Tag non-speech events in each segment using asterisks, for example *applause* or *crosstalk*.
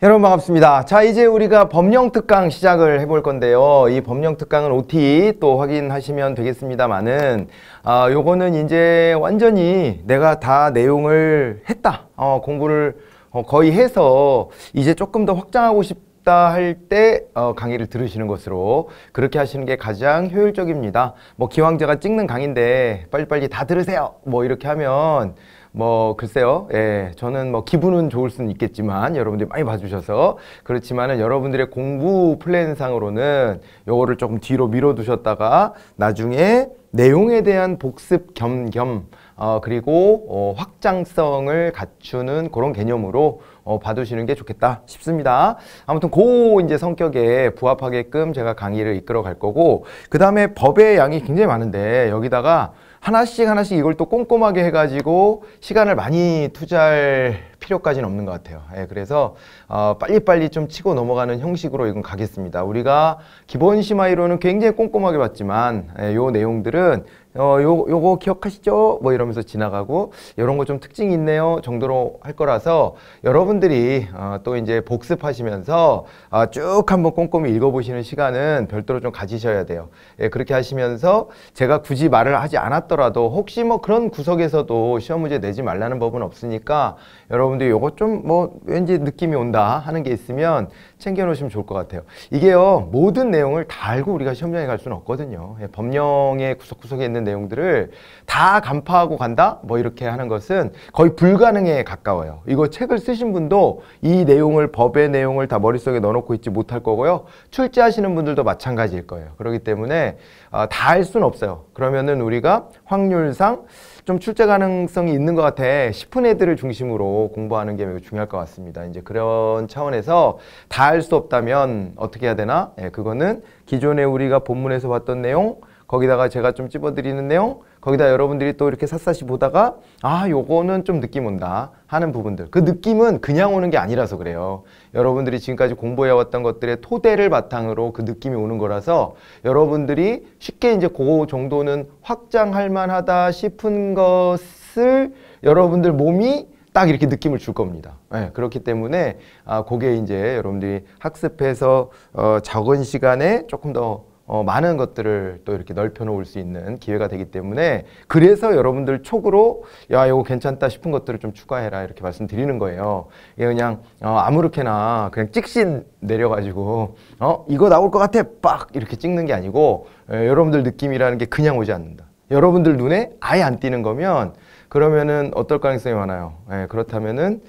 여러분 반갑습니다. 자 이제 우리가 법령 특강 시작을 해볼 건데요. 이 법령 특강은 OT 또 확인하시면 되겠습니다만은 아 요거는 이제 완전히 내가 다 내용을 했다. 어, 공부를 어, 거의 해서 이제 조금 더 확장하고 싶다 할 때 어, 강의를 들으시는 것으로 그렇게 하시는 게 가장 효율적입니다. 뭐 기왕제가 찍는 강의인데 빨리빨리 다 들으세요. 뭐 이렇게 하면 뭐 글쎄요. 예. 저는 뭐 기분은 좋을 수는 있겠지만 여러분들이 많이 봐 주셔서 그렇지만은 여러분들의 공부 플랜상으로는 요거를 조금 뒤로 밀어 두셨다가 나중에 내용에 대한 복습 겸 겸 어, 그리고 어, 확장성을 갖추는 그런 개념으로 어, 봐두시는 게 좋겠다 싶습니다. 아무튼 고 이제 성격에 부합하게끔 제가 강의를 이끌어 갈 거고 그 다음에 법의 양이 굉장히 많은데 여기다가 하나씩 하나씩 이걸 또 꼼꼼하게 해가지고 시간을 많이 투자할 필요까지는 없는 것 같아요. 예, 그래서 어, 빨리빨리 좀 치고 넘어가는 형식으로 이건 가겠습니다. 우리가 기본 심화이론은 굉장히 꼼꼼하게 봤지만 예, 요 내용들은 어, 요, 요거 기억하시죠? 뭐 이러면서 지나가고 이런 거 좀 특징이 있네요 정도로 할 거라서 여러분들이 어, 또 이제 복습하시면서 아, 쭉 한번 꼼꼼히 읽어보시는 시간은 별도로 좀 가지셔야 돼요. 예, 그렇게 하시면서 제가 굳이 말을 하지 않았더라도 혹시 뭐 그런 구석에서도 시험 문제 내지 말라는 법은 없으니까 여러분들이 요거 좀 뭐 왠지 느낌이 온다 하는 게 있으면 챙겨놓으시면 좋을 것 같아요. 이게요 모든 내용을 다 알고 우리가 시험장에 갈 수는 없거든요. 예, 법령의 구석구석에 있는 내용들을 다 간파하고 간다? 뭐 이렇게 하는 것은 거의 불가능에 가까워요. 이거 책을 쓰신 분도 이 내용을, 법의 내용을 다 머릿속에 넣어놓고 있지 못할 거고요. 출제하시는 분들도 마찬가지일 거예요. 그렇기 때문에 어, 아, 다할 수는 없어요. 그러면은 우리가 확률상 좀 출제 가능성이 있는 것 같아 싶은 애들을 중심으로 공부하는 게 매우 중요할 것 같습니다. 이제 그런 차원에서 다 할 수 없다면 어떻게 해야 되나? 예, 그거는 기존에 우리가 본문에서 봤던 내용 거기다가 제가 좀 찝어드리는 내용 거기다 여러분들이 또 이렇게 샅샅이 보다가 아 요거는 좀 느낌 온다 하는 부분들 그 느낌은 그냥 오는 게 아니라서 그래요 여러분들이 지금까지 공부해왔던 것들의 토대를 바탕으로 그 느낌이 오는 거라서 여러분들이 쉽게 이제 그 정도는 확장할 만하다 싶은 것을 여러분들 몸이 딱 이렇게 느낌을 줄 겁니다. 네, 그렇기 때문에 아, 그게 이제 여러분들이 학습해서 어, 적은 시간에 조금 더 어, 많은 것들을 또 이렇게 넓혀놓을 수 있는 기회가 되기 때문에 그래서 여러분들 촉으로 야 이거 괜찮다 싶은 것들을 좀 추가해라 이렇게 말씀드리는 거예요. 이게 그냥 어, 아무렇게나 그냥 찍신 내려가지고 어 이거 나올 것 같아 빡 이렇게 찍는 게 아니고 에, 예, 여러분들 느낌이라는 게 그냥 오지 않는다. 여러분들 눈에 아예 안 띄는 거면 그러면은 어떨 가능성이 많아요. 에, 예, 그렇다면은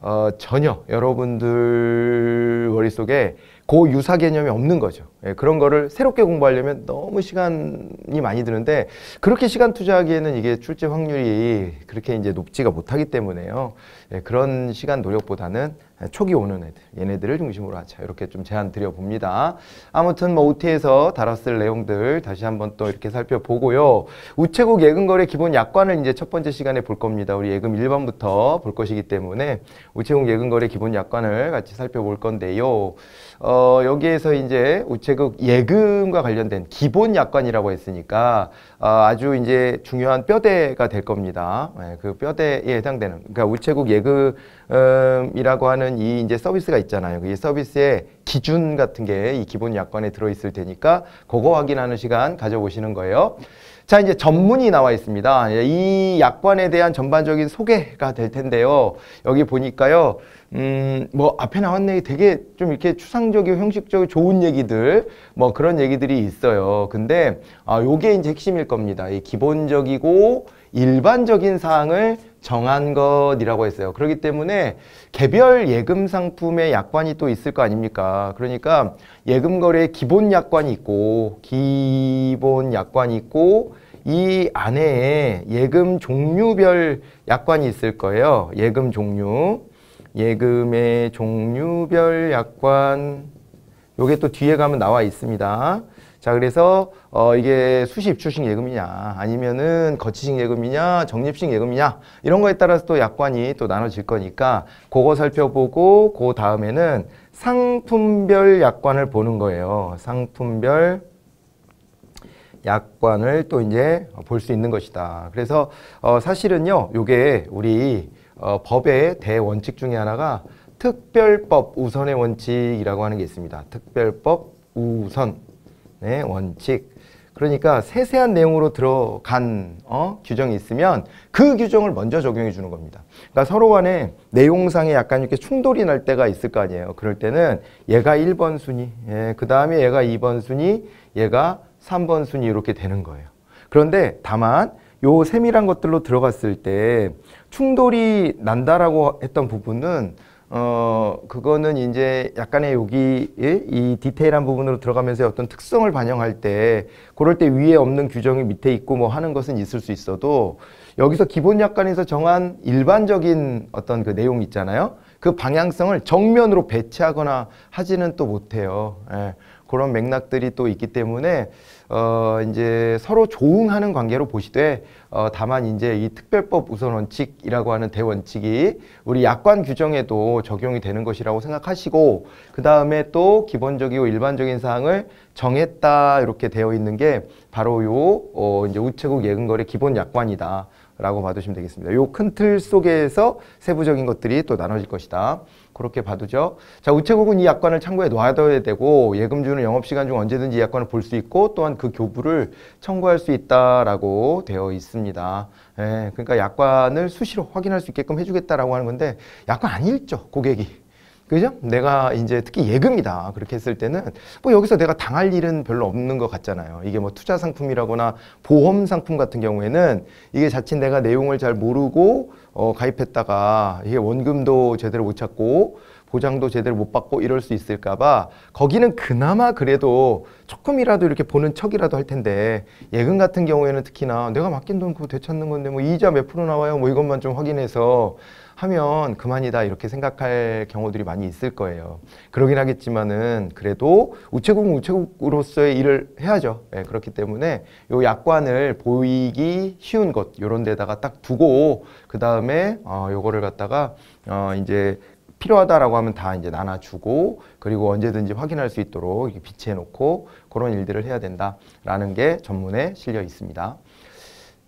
어, 전혀 여러분들 머릿속에 고 유사 개념이 없는 거죠. 예, 그런 거를 새롭게 공부하려면 너무 시간이 많이 드는데 그렇게 시간 투자하기에는 이게 출제 확률이 그렇게 이제 높지가 못하기 때문에요. 예, 그런 시간 노력보다는 초기 오는 애들, 얘네들을 중심으로 하자. 이렇게 좀 제안 드려봅니다. 아무튼 뭐 OT에서 다뤘을 내용들 다시 한번 또 이렇게 살펴보고요. 우체국 예금거래 기본 약관을 이제 첫 번째 시간에 볼 겁니다. 우리 예금 1번부터 볼 것이기 때문에 우체국 예금거래 기본 약관을 같이 살펴볼 건데요. 어, 여기에서 이제 우체국 결국 예금과 관련된 기본 약관이라고 했으니까 어, 아주 이제 중요한 뼈대가 될 겁니다. 예, 그 뼈대에 해당되는 그러니까 우체국 예금이라고 하는 이 이제 서비스가 있잖아요. 이 서비스의 기준 같은 게 이 기본 약관에 들어있을 테니까 그거 확인하는 시간 가져보시는 거예요. 자 이제 전문이 나와 있습니다. 예, 이 약관에 대한 전반적인 소개가 될 텐데요. 여기 보니까요. 음, 뭐, 앞에 나왔 네기 되게 좀 이렇게 추상적이고 형식적이고 좋은 얘기들, 뭐 그런 얘기들이 있어요. 근데, 아, 요게 이제 핵심일 겁니다. 이 기본적이고 일반적인 사항을 정한 것이라고 했어요. 그렇기 때문에 개별 예금 상품의 약관이 또 있을 거 아닙니까? 그러니까 예금 거래 기본 약관이 있고, 기본 약관이 있고, 이 안에 예금 종류별 약관이 있을 거예요. 예금 종류. 예금의 종류별 약관 요게 또 뒤에 가면 나와 있습니다. 자 그래서 어 이게 수시입출식 예금이냐 아니면은 거치식 예금이냐 적립식 예금이냐 이런 거에 따라서 또 약관이 또 나눠질 거니까 그거 살펴보고 그 다음에는 상품별 약관을 보는 거예요. 상품별 약관을 또 이제 볼 수 있는 것이다. 그래서 어 사실은요 요게 우리 어, 법의 대원칙 중에 하나가 특별법 우선의 원칙이라고 하는 게 있습니다. 특별법 우선의 원칙. 그러니까 세세한 내용으로 들어간 어? 규정이 있으면 그 규정을 먼저 적용해 주는 겁니다. 그러니까 서로 간에 내용상에 약간 이렇게 충돌이 날 때가 있을 거 아니에요. 그럴 때는 얘가 1번 순위, 예, 그 다음에 얘가 2번 순위, 얘가 3번 순위 이렇게 되는 거예요. 그런데 다만 요 세밀한 것들로 들어갔을 때 충돌이 난다라고 했던 부분은 어 그거는 이제 약간의 여기 이 디테일한 부분으로 들어가면서 어떤 특성을 반영할 때 그럴 때 위에 없는 규정이 밑에 있고 뭐 하는 것은 있을 수 있어도 여기서 기본 약관에서 정한 일반적인 어떤 그 내용 있잖아요. 그 방향성을 정면으로 배치하거나 하지는 또 못해요. 예. 그런 맥락들이 또 있기 때문에 어 이제 서로 조응하는 관계로 보시되 어 다만 이제 이 특별법 우선 원칙이라고 하는 대원칙이 우리 약관 규정에도 적용이 되는 것이라고 생각하시고 그다음에 또 기본적이고 일반적인 사항을 정했다 이렇게 되어 있는 게 바로 요어 이제 우체국 예금거래 기본 약관이다. 라고 봐두시면 되겠습니다. 요 큰 틀 속에서 세부적인 것들이 또 나눠질 것이다. 그렇게 봐두죠. 자, 우체국은 이 약관을 참고해 놔둬야 되고 예금주는 영업시간 중 언제든지 이 약관을 볼 수 있고 또한 그 교부를 청구할 수 있다라고 되어 있습니다. 예, 그러니까 약관을 수시로 확인할 수 있게끔 해주겠다라고 하는 건데 약관 안 읽죠, 고객이. 그죠? 내가 이제 특히 예금이다. 그렇게 했을 때는 뭐 여기서 내가 당할 일은 별로 없는 것 같잖아요. 이게 뭐 투자 상품이라거나 보험 상품 같은 경우에는 이게 자칫 내가 내용을 잘 모르고 어, 가입했다가 이게 원금도 제대로 못 찾고 보장도 제대로 못 받고 이럴 수 있을까봐 거기는 그나마 그래도 조금이라도 이렇게 보는 척이라도 할 텐데 예금 같은 경우에는 특히나 내가 맡긴 돈 그거 되찾는 건데 뭐 이자 몇 프로 나와요 뭐 이것만 좀 확인해서 하면 그만이다 이렇게 생각할 경우들이 많이 있을 거예요. 그러긴 하겠지만은 그래도 우체국 우체국으로서의 일을 해야죠. 네, 그렇기 때문에 요 약관을 보이기 쉬운 것 요런 데다가 딱 두고 그 다음에 어, 요거를 갖다가 어, 이제 필요하다라고 하면 다 이제 나눠주고 그리고 언제든지 확인할 수 있도록 이렇게 비치해 놓고 그런 일들을 해야 된다라는 게 전문에 실려 있습니다.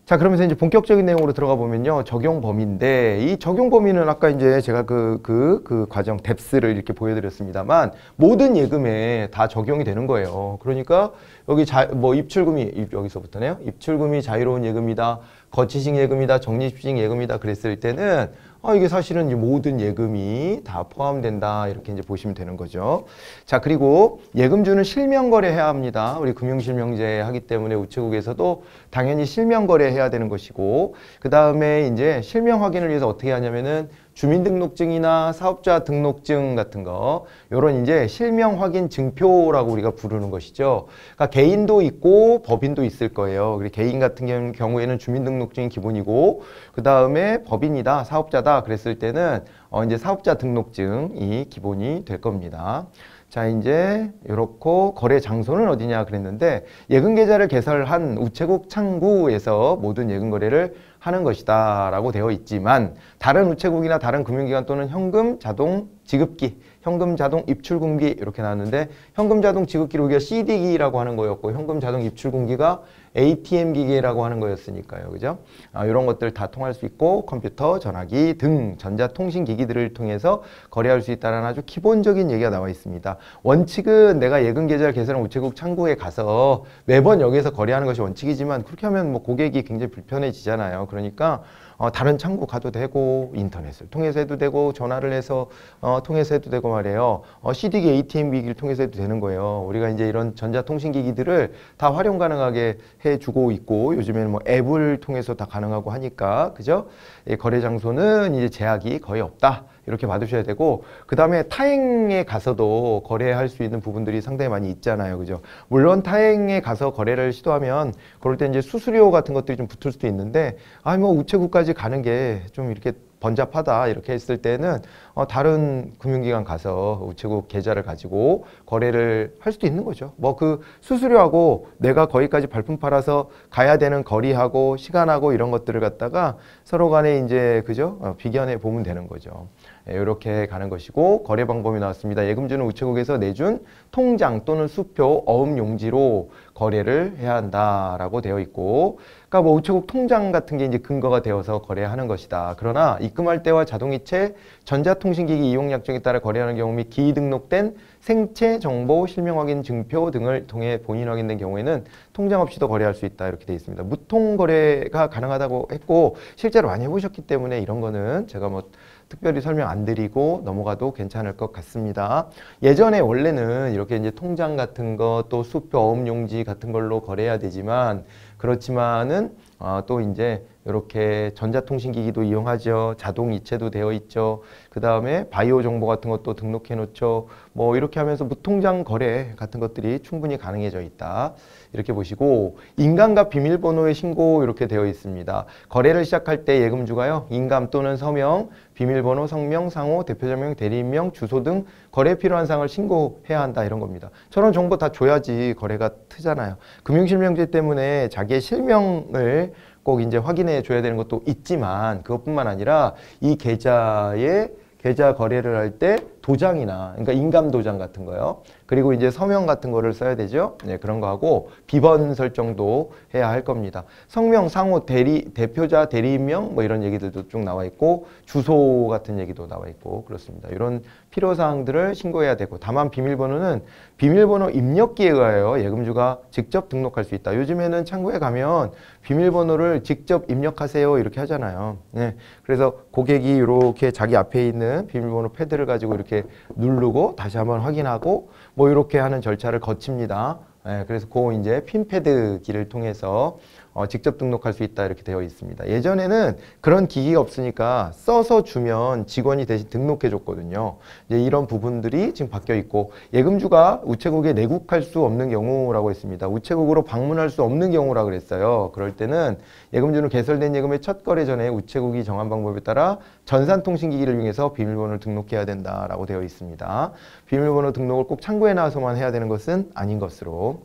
자 그러면서 이제 본격적인 내용으로 들어가 보면요 적용 범위인데 이 적용 범위는 아까 이제 제가 그그그 그, 그 과정 뎁스를 이렇게 보여드렸습니다만 모든 예금에 다 적용이 되는 거예요 그러니까 여기 자 뭐 입출금이 입, 여기서부터네요 입출금이 자유로운 예금이다 거치식 예금이다 적립식 예금이다 그랬을 때는 아, 이게 사실은 이제 모든 예금이 다 포함된다 이렇게 이제 보시면 되는 거죠. 자 그리고 예금주는 실명거래해야 합니다. 우리 금융실명제 하기 때문에 우체국에서도 당연히 실명거래해야 되는 것이고 그 다음에 이제 실명 확인을 위해서 어떻게 하냐면은 주민등록증이나 사업자 등록증 같은 거 요런 이제 실명 확인 증표라고 우리가 부르는 것이죠. 그러니까 개인도 있고 법인도 있을 거예요. 그리고 개인 같은 경우에는 주민등록증이 기본이고 그다음에 법인이다, 사업자다 그랬을 때는 어 이제 사업자 등록증이 기본이 될 겁니다. 자 이제 요렇고 거래 장소는 어디냐 그랬는데 예금 계좌를 개설한 우체국 창구에서 모든 예금 거래를 하는 것이다 라고 되어 있지만 다른 우체국이나 다른 금융기관 또는 현금 자동 지급기 현금 자동 입출금기 이렇게 나왔는데 현금 자동 지급기록이가 CD기라고 하는 거였고 현금 자동 입출금기가 ATM 기계라고 하는 거였으니까요. 그죠? 아, 이런 것들 다 통할 수 있고 컴퓨터, 전화기 등 전자통신 기기들을 통해서 거래할 수 있다는 아주 기본적인 얘기가 나와 있습니다. 원칙은 내가 예금 계좌 개설한 우체국 창구에 가서 매번 여기에서 거래하는 것이 원칙이지만 그렇게 하면 뭐 고객이 굉장히 불편해지잖아요. 그러니까 어, 다른 창구 가도 되고 인터넷을 통해서 해도 되고 전화를 해서 어, 통해서 해도 되고 말이에요. 어, CD기 ATM 기기를 통해서 해도 되는 거예요. 우리가 이제 이런 전자통신기기들을 다 활용 가능하게 해주고 있고 요즘에는 뭐 앱을 통해서 다 가능하고 하니까 그죠? 예, 거래 장소는 이제 제약이 거의 없다. 이렇게 받으셔야 되고 그다음에 타행에 가서도 거래할 수 있는 부분들이 상당히 많이 있잖아요. 그죠? 물론 타행에 가서 거래를 시도하면 그럴 때 이제 수수료 같은 것들이 좀 붙을 수도 있는데 아뭐 우체국까지 가는 게 좀 이렇게 번잡하다 이렇게 했을 때는 어, 다른 금융기관 가서 우체국 계좌를 가지고 거래를 할 수도 있는 거죠. 뭐 그 수수료하고 내가 거기까지 발품 팔아서 가야 되는 거리하고 시간하고 이런 것들을 갖다가 서로 간에 이제 그죠 어, 비견해 보면 되는 거죠. 이렇게 네, 가는 것이고 거래 방법이 나왔습니다. 예금주는 우체국에서 내준 통장 또는 수표, 어음 용지로 거래를 해야 한다라고 되어 있고 그러니까 뭐 우체국 통장 같은 게 이제 근거가 되어서 거래하는 것이다. 그러나 입금할 때와 자동이체, 전자통신기기 이용 약정에 따라 거래하는 경우 및 기등록된 생체 정보 실명 확인 증표 등을 통해 본인 확인된 경우에는 통장 없이도 거래할 수 있다 이렇게 되어 있습니다. 무통 거래가 가능하다고 했고 실제로 많이 해보셨기 때문에 이런 거는 제가 뭐 특별히 설명 안 드리고 넘어가도 괜찮을 것 같습니다. 예전에 원래는 이렇게 이제 통장 같은 거 또 수표 어음용지 같은 걸로 거래해야 되지만 그렇지만은 어, 또 이제 이렇게 전자통신기기도 이용하죠. 자동 이체도 되어 있죠. 그 다음에 바이오 정보 같은 것도 등록해 놓죠. 뭐 이렇게 하면서 무통장 거래 같은 것들이 충분히 가능해져 있다. 이렇게 보시고 인감과 비밀번호의 신고 이렇게 되어 있습니다. 거래를 시작할 때 예금주가요. 인감 또는 서명, 비밀번호, 성명, 상호, 대표자명, 대리인명, 주소 등 거래 필요한 사항을 신고해야 한다 이런 겁니다. 저런 정보 다 줘야지 거래가 트잖아요. 금융실명제 때문에 자기의 실명을 꼭 이제 확인해 줘야 되는 것도 있지만 그것뿐만 아니라 이 계좌에 계좌 거래를 할 때 도장이나 그러니까 인감 도장 같은 거요. 그리고 이제 서명 같은 거를 써야 되죠. 네, 그런 거 하고 비번 설정도 해야 할 겁니다. 성명, 상호, 대리, 대표자, 대리인명 뭐 이런 얘기들도 쭉 나와 있고 주소 같은 얘기도 나와 있고 그렇습니다. 이런 필요 사항들을 신고해야 되고 다만 비밀번호는 비밀번호 입력 기에 의하여 예금주가 직접 등록할 수 있다. 요즘에는 창구에 가면 비밀번호를 직접 입력하세요. 이렇게 하잖아요. 네. 그래서 고객이 이렇게 자기 앞에 있는 비밀번호 패드를 가지고 이렇게 누르고 다시 한번 확인하고 뭐 이렇게 하는 절차를 거칩니다. 네. 그래서 그 이제 핀패드 기를 통해서 어, 직접 등록할 수 있다 이렇게 되어 있습니다. 예전에는 그런 기기가 없으니까 써서 주면 직원이 대신 등록해 줬거든요. 이제 이런 부분들이 지금 바뀌어 있고 예금주가 우체국에 내국할 수 없는 경우라고 했습니다. 우체국으로 방문할 수 없는 경우라 그랬어요. 그럴 때는 예금주는 개설된 예금의 첫 거래 전에 우체국이 정한 방법에 따라 전산통신기기를 이용해서 비밀번호를 등록해야 된다라고 되어 있습니다. 비밀번호 등록을 꼭 참고해 나와서만 해야 되는 것은 아닌 것으로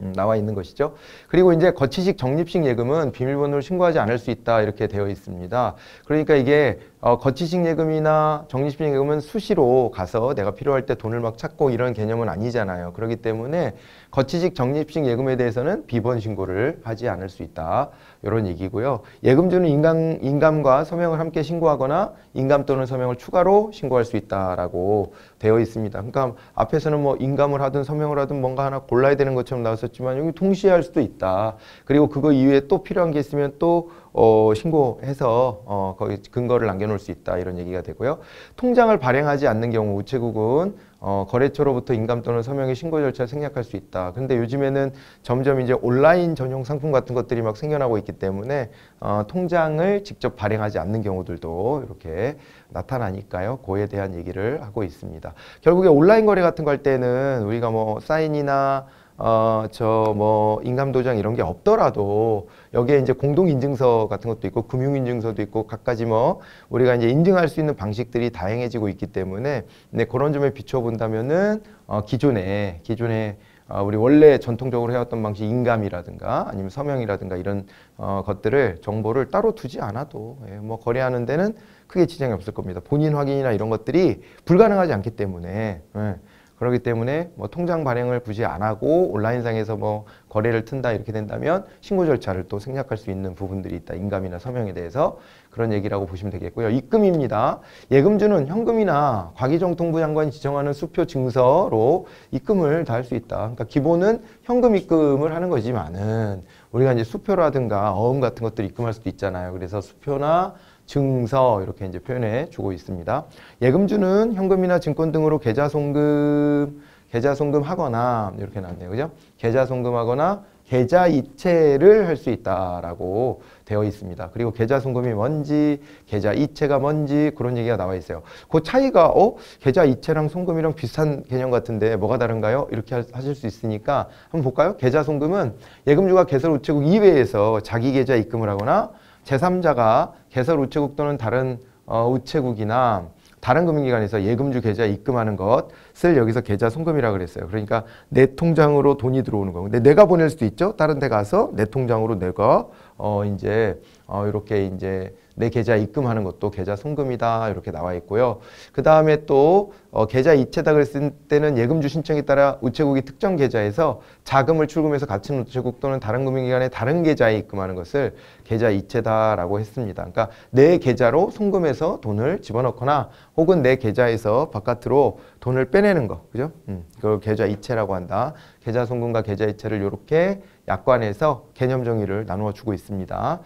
음, 나와 있는 것이죠. 그리고 이제 거치식 적립식 예금은 비밀번호를 신고하지 않을 수 있다 이렇게 되어 있습니다. 그러니까 이게 어, 거치식 예금이나 적립식 예금은 수시로 가서 내가 필요할 때 돈을 막 찾고 이런 개념은 아니잖아요. 그렇기 때문에 거치식 적립식 예금에 대해서는 비번 신고를 하지 않을 수 있다. 이런 얘기고요. 예금주는 인감, 인감과 서명을 함께 신고하거나 인감 또는 서명을 추가로 신고할 수 있다라고 되어 있습니다. 그러니까 앞에서는 뭐 인감을 하든 서명을 하든 뭔가 하나 골라야 되는 것처럼 나왔었지만 여기 동시에 할 수도 있다. 그리고 그거 이외에 또 필요한 게 있으면 또 어, 신고해서 어, 거기 근거를 남겨놓을 수 있다 이런 얘기가 되고요. 통장을 발행하지 않는 경우 우체국은 어, 거래처로부터 인감 또는 서명의 신고 절차를 생략할 수 있다. 그런데 요즘에는 점점 이제 온라인 전용 상품 같은 것들이 막 생겨나고 있기 때문에 어, 통장을 직접 발행하지 않는 경우들도 이렇게 나타나니까요. 그에 대한 얘기를 하고 있습니다. 결국에 온라인 거래 같은 거 할 때는 우리가 뭐 사인이나 어, 저뭐 인감도장 이런 게 없더라도 여기에 이제 공동인증서 같은 것도 있고 금융인증서도 있고 각가지 뭐 우리가 이제 인증할 수 있는 방식들이 다양해지고 있기 때문에 네, 그런 점에 비춰본다면은 어, 기존에 기존에 어, 우리 원래 전통적으로 해왔던 방식 인감이라든가 아니면 서명이라든가 이런 어, 것들을 정보를 따로 두지 않아도 예, 뭐 거래하는 데는 크게 지장이 없을 겁니다. 본인 확인이나 이런 것들이 불가능하지 않기 때문에 예. 그렇기 때문에 뭐 통장 발행을 굳이 안 하고 온라인상에서 뭐 거래를 튼다 이렇게 된다면 신고 절차를 또 생략할 수 있는 부분들이 있다. 인감이나 서명에 대해서 그런 얘기라고 보시면 되겠고요. 입금입니다. 예금주는 현금이나 과기정통부 장관이 지정하는 수표 증서로 입금을 다 할 수 있다. 그러니까 기본은 현금 입금을 하는 거지만은 우리가 이제 수표라든가 어음 같은 것들 입금할 수도 있잖아요. 그래서 수표나 증서 이렇게 이제 표현해 주고 있습니다. 예금주는 현금이나 증권 등으로 계좌 송금 계좌 송금하거나 이렇게 나왔네요. 그죠? 계좌 송금하거나 계좌 이체를 할 수 있다라고 되어 있습니다. 그리고 계좌 송금이 뭔지, 계좌 이체가 뭔지 그런 얘기가 나와 있어요. 그 차이가 어 계좌 이체랑 송금이랑 비슷한 개념 같은데 뭐가 다른가요? 이렇게 하실 수 있으니까 한번 볼까요? 계좌 송금은 예금주가 개설 우체국 이외에서 자기 계좌 입금을 하거나 제3자가 개설 우체국 또는 다른 어, 우체국이나 다른 금융기관에서 예금주 계좌 입금하는 것을 여기서 계좌 송금이라 고 그랬어요. 그러니까 내 통장으로 돈이 들어오는 거고. 근데 내가 보낼 수도 있죠. 다른 데 가서 내 통장으로 내가 어 이제 어 이렇게 이제 내 계좌에 입금하는 것도 계좌 송금이다 이렇게 나와 있고요. 그 다음에 또 어, 계좌 이체닥을 쓴 때는 예금주 신청에 따라 우체국이 특정 계좌에서 자금을 출금해서 같은 우체국 또는 다른 금융기관의 다른 계좌에 입금하는 것을 계좌 이체다라고 했습니다. 그러니까 내 계좌로 송금해서 돈을 집어넣거나 혹은 내 계좌에서 바깥으로 돈을 빼내는 거, 그죠? 음, 그걸 계좌 이체라고 한다. 계좌 송금과 계좌 이체를 이렇게 약관에서 개념 정의를 나누어 주고 있습니다.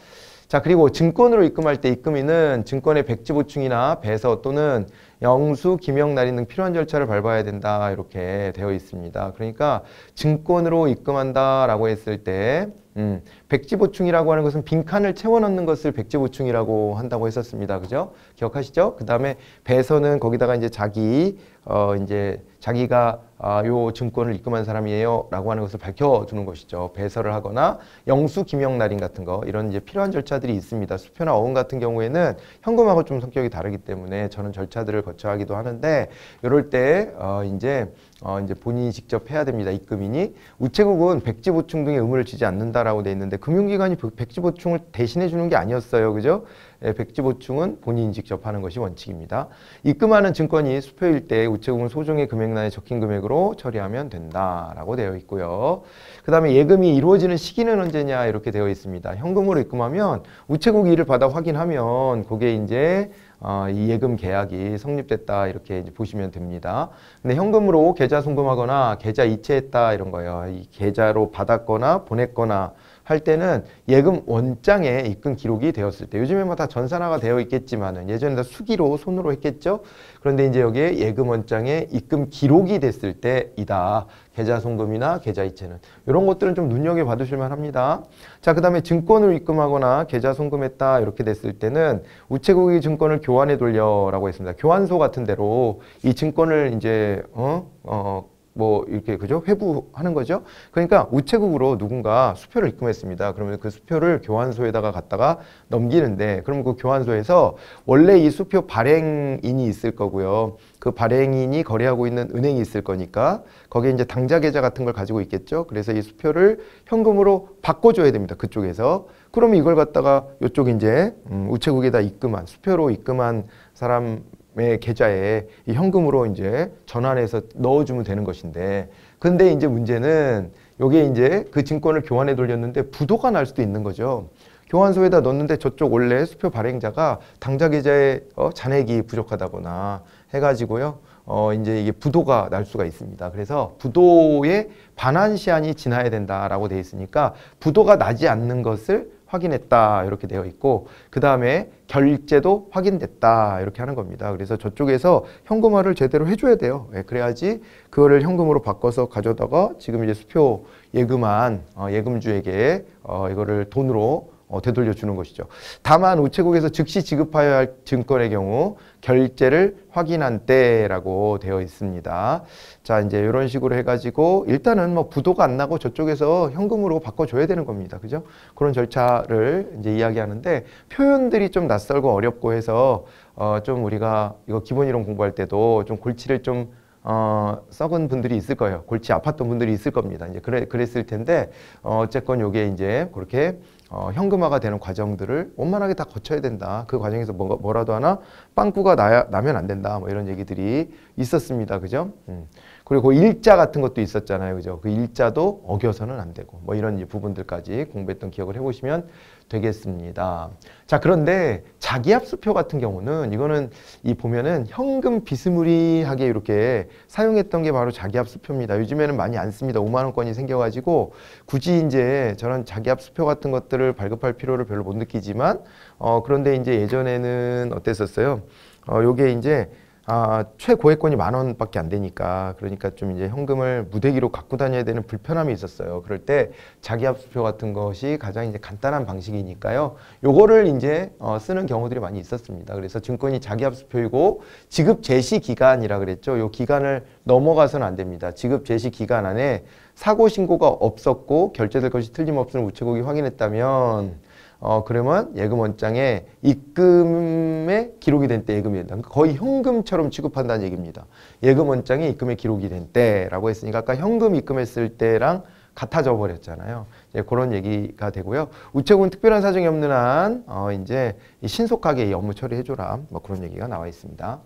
자 그리고 증권으로 입금할 때 입금인은 증권의 백지 보충이나 배서 또는 영수, 기명, 날인 등 필요한 절차를 밟아야 된다 이렇게 되어 있습니다. 그러니까 증권으로 입금한다라고 했을 때 음, 백지 보충이라고 하는 것은 빈칸을 채워 넣는 것을 백지 보충이라고 한다고 했었습니다. 그죠? 기억하시죠? 그 다음에 배서는 거기다가 이제 자기 어 이제 자기가 아, 요 증권을 입금한 사람이에요라고 하는 것을 밝혀주는 것이죠. 배설을 하거나 영수 김영 날인 같은 거 이런 이제 필요한 절차들이 있습니다. 수표나 어음 같은 경우에는 현금하고 좀 성격이 다르기 때문에 저는 절차들을 거쳐 하기도 하는데 이럴 때 어, 이제 어, 이제 본인이 직접 해야 됩니다. 입금인이 우체국은 백지 보충 등의 의무를 지지 않는다라고 돼 있는데 금융기관이 백지 보충을 대신해 주는 게 아니었어요, 그죠? 예, 백지보충은 본인이 직접 하는 것이 원칙입니다. 입금하는 증권이 수표일 때 우체국은 소정의 금액란에 적힌 금액으로 처리하면 된다라고 되어 있고요. 그 다음에 예금이 이루어지는 시기는 언제냐 이렇게 되어 있습니다. 현금으로 입금하면 우체국이 이를 받아 확인하면 그게 이제 어, 이 예금 계약이 성립됐다 이렇게 보시면 됩니다. 근데 현금으로 계좌 송금하거나 계좌 이체했다 이런 거예요. 이 계좌로 받았거나 보냈거나 할 때는 예금 원장에 입금 기록이 되었을 때 요즘에 뭐 다 전산화가 되어 있겠지만은 예전에 다 수기로 손으로 했겠죠. 그런데 이제 여기에 예금 원장에 입금 기록이 됐을 때이다. 계좌 송금이나 계좌 이체는 이런 것들은 좀 눈여겨 봐두실만 합니다. 자, 그다음에 증권을 입금하거나 계좌 송금했다 이렇게 됐을 때는 우체국이 증권을 교환해 돌려라고 했습니다. 교환소 같은 데로 이 증권을 이제 어? 어뭐 이렇게 그죠? 회부하는 거죠. 그러니까 우체국으로 누군가 수표를 입금했습니다. 그러면 그 수표를 교환소에다가 갖다가 넘기는데 그럼 그 교환소에서 원래 이 수표 발행인이 있을 거고요. 그 발행인이 거래하고 있는 은행이 있을 거니까 거기에 이제 당좌 계좌 같은 걸 가지고 있겠죠. 그래서 이 수표를 현금으로 바꿔 줘야 됩니다. 그쪽에서. 그러면 이걸 갖다가 요쪽 이제 음, 우체국에다 입금한 수표로 입금한 사람 의 계좌에 이 현금으로 이제 전환해서 넣어주면 되는 것인데 근데 이제 문제는 요게 이제 그 증권을 교환해 돌렸는데 부도가 날 수도 있는 거죠. 교환소에다 넣었는데 저쪽 원래 수표 발행자가 당좌 계좌에 어, 잔액이 부족하다거나 해가지고요. 어, 이제 이게 부도가 날 수가 있습니다. 그래서 부도의 반환 시한이 지나야 된다라고 돼 있으니까 부도가 나지 않는 것을 확인했다 이렇게 되어 있고 그 다음에 결제도 확인됐다 이렇게 하는 겁니다. 그래서 저쪽에서 현금화를 제대로 해줘야 돼요. 예, 그래야지 그거를 현금으로 바꿔서 가져다가 지금 이제 수표 예금한 어, 예금주에게 어, 이거를 돈으로 어, 되돌려 주는 것이죠. 다만 우체국에서 즉시 지급하여야 할 증권의 경우 결제를 확인한 때라고 되어 있습니다. 자, 이제 이런 식으로 해가지고 일단은 뭐 부도가 안 나고 저쪽에서 현금으로 바꿔줘야 되는 겁니다. 그죠? 그런 절차를 이제 이야기하는데 표현들이 좀 낯설고 어렵고 해서 어, 좀 우리가 이거 기본 이론 공부할 때도 좀 골치를 좀 어, 썩은 분들이 있을 거예요. 골치 아팠던 분들이 있을 겁니다. 이제 그래, 그랬을 텐데, 어, 어쨌건 요게 이제 그렇게 어, 현금화가 되는 과정들을 원만하게 다 거쳐야 된다. 그 과정에서 뭔가 뭐라도 하나 빵꾸가 나야, 나면 안 된다. 뭐 이런 얘기들이 있었습니다. 그죠? 음. 그리고 일자 같은 것도 있었잖아요. 그죠? 그 일자도 어겨서는 안 되고 뭐 이런 부분들까지 공부했던 기억을 해 보시면 되겠습니다. 자, 그런데 자기합수표 같은 경우는 이거는 이 보면은 현금 비스무리하게 이렇게 사용했던 게 바로 자기합수표입니다 요즘에는 많이 안 씁니다. 5만 원권이 생겨 가지고 굳이 이제 저런 자기합수표 같은 것들을 발급할 필요를 별로 못 느끼지만 어 그런데 이제 예전에는 어땠었어요? 어 요게 이제 아, 최고액권이 만 원밖에 안 되니까 그러니까 좀 이제 현금을 무대기로 갖고 다녀야 되는 불편함이 있었어요. 그럴 때 자기합수표 같은 것이 가장 이제 간단한 방식이니까요. 요거를 이제 어, 쓰는 경우들이 많이 있었습니다. 그래서 증권이 자기합수표이고 지급 제시 기간이라 그랬죠. 요 기간을 넘어가서는 안 됩니다. 지급 제시 기간 안에 사고 신고가 없었고 결제될 것이 틀림없는 우체국이 확인했다면 어 그러면 예금원장에 입금에 기록이 된 때 예금이 된다. 그러니까 거의 현금처럼 취급한다는 얘기입니다. 예금원장에 입금에 기록이 된 때라고 했으니까 아까 현금 입금했을 때랑 같아져 버렸잖아요. 이제 그런 얘기가 되고요. 우체국은 특별한 사정이 없는 한 어, 이제 신속하게 이 업무 처리해줘라. 뭐 그런 얘기가 나와 있습니다.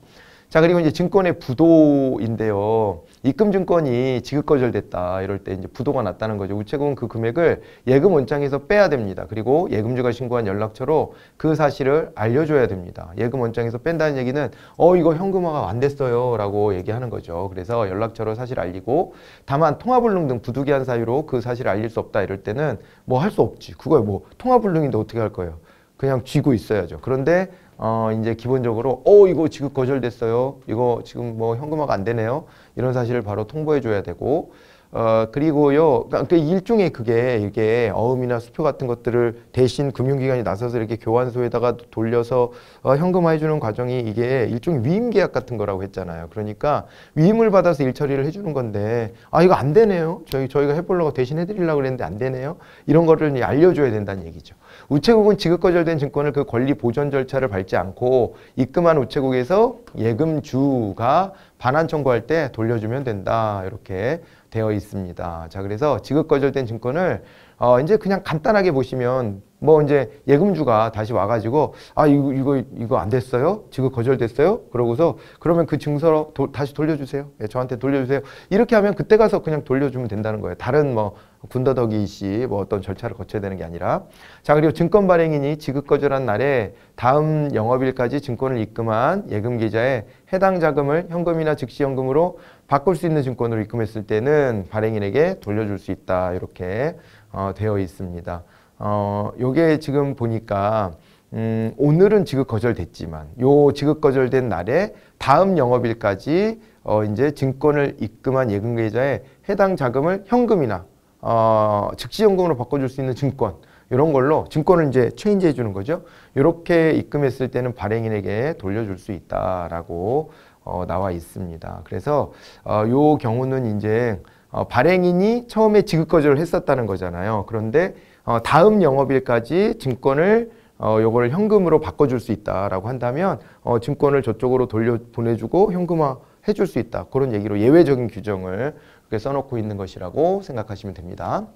자 그리고 이제 증권의 부도인데요. 입금증권이 지급 거절됐다 이럴 때 이제 부도가 났다는 거죠. 우체국은 그 금액을 예금 원장에서 빼야 됩니다. 그리고 예금주가 신고한 연락처로 그 사실을 알려줘야 됩니다. 예금 원장에서 뺀다는 얘기는 어 이거 현금화가 안 됐어요라고 얘기하는 거죠. 그래서 연락처로 사실 알리고 다만 통화불능 등 부득이한 사유로 그 사실을 알릴 수 없다 이럴 때는 뭐 할 수 없지. 그거뭐 통화불능인데 어떻게 할 거예요? 그냥 쥐고 있어야죠. 그런데 어 이제 기본적으로 어 이거 지급 거절됐어요. 이거 지금 뭐 현금화가 안 되네요. 이런 사실을 바로 통보해 줘야 되고 어 그리고요. 그러니까 그 일종의 그게 이게 어음이나 수표 같은 것들을 대신 금융기관이 나서서 이렇게 교환소에다가 돌려서 어, 현금화해 주는 과정이 이게 일종의 위임 계약 같은 거라고 했잖아요. 그러니까 위임을 받아서 일 처리를 해 주는 건데 아 이거 안 되네요. 저희 저희가 해보려고 대신 해 드리려고 그랬는데 안 되네요. 이런 거를 이제 알려 줘야 된다는 얘기죠. 우체국은 지급 거절된 증권을 그 권리 보전 절차를 밟지 않고 입금한 우체국에서 예금주가 반환 청구할 때 돌려주면 된다. 이렇게 되어 있습니다. 자, 그래서 지급 거절된 증권을 어, 이제 그냥 간단하게 보시면 뭐 이제 예금주가 다시 와가지고 아 이거 이거 이거 안 됐어요? 지금 거절됐어요? 그러고서 그러면 그 증서로 도, 다시 돌려주세요. 예, 저한테 돌려주세요. 이렇게 하면 그때 가서 그냥 돌려주면 된다는 거예요. 다른 뭐 군더더기 씨, 뭐 어떤 절차를 거쳐야 되는 게 아니라 자 그리고 증권 발행인이 지급 거절한 날에 다음 영업일까지 증권을 입금한 예금 계좌에 해당 자금을 현금이나 즉시 현금으로 바꿀 수 있는 증권으로 입금했을 때는 발행인에게 돌려줄 수 있다 이렇게. 어, 되어 있습니다. 어, 요게 지금 보니까 음, 오늘은 지급 거절됐지만 요 지급 거절된 날에 다음 영업일까지 어, 이제 증권을 입금한 예금계좌에 해당 자금을 현금이나 어, 즉시현금으로 바꿔줄 수 있는 증권 이런 걸로 증권을 이제 체인지해 주는 거죠. 이렇게 입금했을 때는 발행인에게 돌려줄 수 있다라고 어, 나와 있습니다. 그래서 어, 요 경우는 이제 어, 발행인이 처음에 지급거절을 했었다는 거잖아요. 그런데 어, 다음 영업일까지 증권을 어, 요거를 현금으로 바꿔줄 수 있다라고 한다면 어, 증권을 저쪽으로 돌려 보내주고 현금화 해줄 수 있다. 그런 얘기로 예외적인 규정을 그렇게 써놓고 있는 것이라고 생각하시면 됩니다.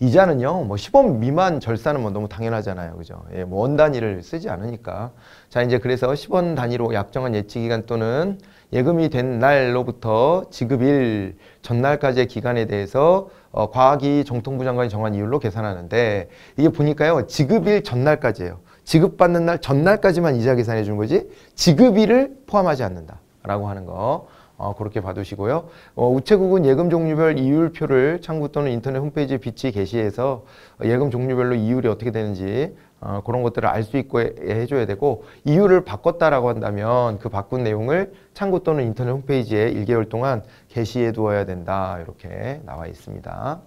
이자는요, 뭐 10원 미만 절사는 뭐 너무 당연하잖아요. 그죠? 예, 뭐원 단위를 쓰지 않으니까. 자, 이제 그래서 10원 단위로 약정한 예치기간 또는 예금이 된 날로부터 지급일 전날까지의 기간에 대해서 어, 과학위 정통부 장관이 정한 이율로 계산하는데 이게 보니까요 지급일 전날까지예요. 지급받는 날 전날까지만 이자 계산해 준 거지 지급일을 포함하지 않는다라고 하는 거 어, 그렇게 봐두시고요. 어, 우체국은 예금 종류별 이율표를 창구 또는 인터넷 홈페이지에 비치 게시해서 예금 종류별로 이율이 어떻게 되는지 어, 그런 것들을 알 수 있고 해, 해줘야 되고 이유를 바꿨다라고 한다면 그 바꾼 내용을 창구 또는 인터넷 홈페이지에 1개월 동안 게시해 두어야 된다 이렇게 나와 있습니다.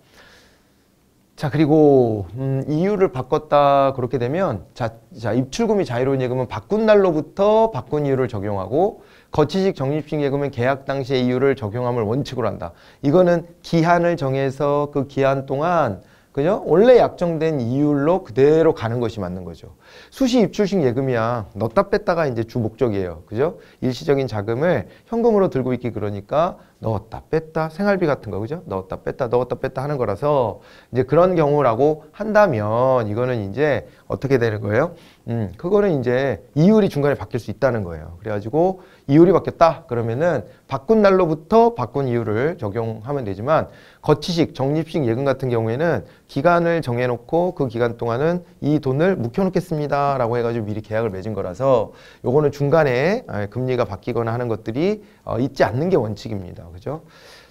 자 그리고 음, 이유를 바꿨다 그렇게 되면 자, 자 입출금이 자유로운 예금은 바꾼 날로부터 바꾼 이유를 적용하고 거치식 적립식 예금은 계약 당시의 이유를 적용함을 원칙으로 한다. 이거는 기한을 정해서 그 기한 동안 그죠? 원래 약정된 이율로 그대로 가는 것이 맞는 거죠. 수시 입출식 예금이야. 넣다 뺐다가 이제 주 목적이에요. 그죠? 일시적인 자금을 현금으로 들고 있기 그러니까 넣었다 뺐다 생활비 같은 거 그죠? 넣었다 뺐다 넣었다 뺐다 하는 거라서 이제 그런 경우라고 한다면 이거는 이제 어떻게 되는 거예요? 음, 그거는 이제 이율이 중간에 바뀔 수 있다는 거예요. 그래가지고 이율이 바뀌었다 그러면은 바꾼 날로부터 바꾼 이율을 적용하면 되지만 거치식 적립식 예금 같은 경우에는 기간을 정해놓고 그 기간 동안은 이 돈을 묵혀놓겠습니다. 하니다 라고 해가지고 미리 계약을 맺은 거라서 요거는 중간에 아, 금리가 바뀌거나 하는 것들이 어, 있지 않는 게 원칙입니다. 그죠?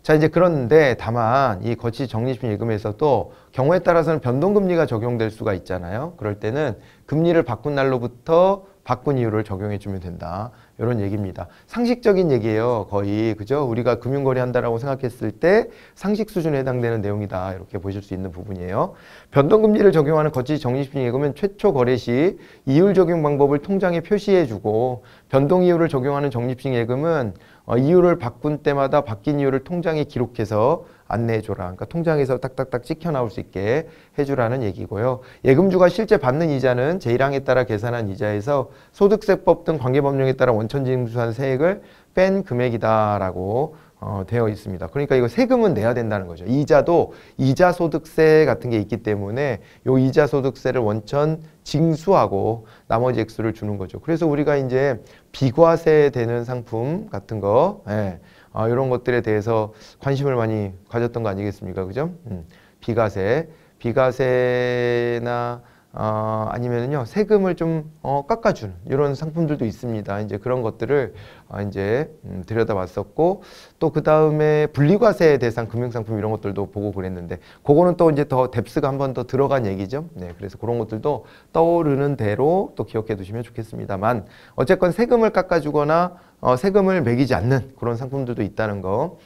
자 이제 그런데 다만 이 거치 적립심 예금에서 도 경우에 따라서는 변동금리가 적용될 수가 있잖아요. 그럴 때는 금리를 바꾼 날로부터 바꾼 이유를 적용해 주면 된다. 이런 얘기입니다. 상식적인 얘기예요. 거의 그죠? 우리가 금융거래 한다라고 생각했을 때 상식 수준에 해당되는 내용이다. 이렇게 보실 수 있는 부분이에요. 변동금리를 적용하는 거치 정리식 예금은 최초 거래 시 이율 적용 방법을 통장에 표시해 주고 변동 이율을 적용하는 정립식 예금은 어, 이율을 바꾼 때마다 바뀐 이율을 통장에 기록해서 안내해줘라. 그러니까 통장에서 딱딱딱 찍혀 나올 수 있게 해주라는 얘기고요. 예금주가 실제 받는 이자는 제1항에 따라 계산한 이자에서 소득세법 등 관계법령에 따라 원천징수한 세액을 뺀 금액이다라고 어, 되어 있습니다. 그러니까 이거 세금은 내야 된다는 거죠. 이자도 이자 소득세 같은 게 있기 때문에 요 이자 소득세를 원천 징수하고 나머지 액수를 주는 거죠. 그래서 우리가 이제 비과세 되는 상품 같은 거 예, 아, 이런 것들에 대해서 관심을 많이 가졌던 거 아니겠습니까? 그죠? 음, 비과세, 비과세나 어, 아니면은요 세금을 좀 어, 깎아주는 이런 상품들도 있습니다. 이제 그런 것들을 아, 이제 음, 들여다봤었고 또 그 다음에 분리과세 대상 금융상품 이런 것들도 보고 그랬는데 그거는 또 이제 더 뎁스가 한 번 더 들어간 얘기죠. 네, 그래서 그런 것들도 떠오르는 대로 또 기억해 두시면 좋겠습니다만 어쨌건 세금을 깎아주거나 어, 세금을 매기지 않는 그런 상품들도 있다는 거.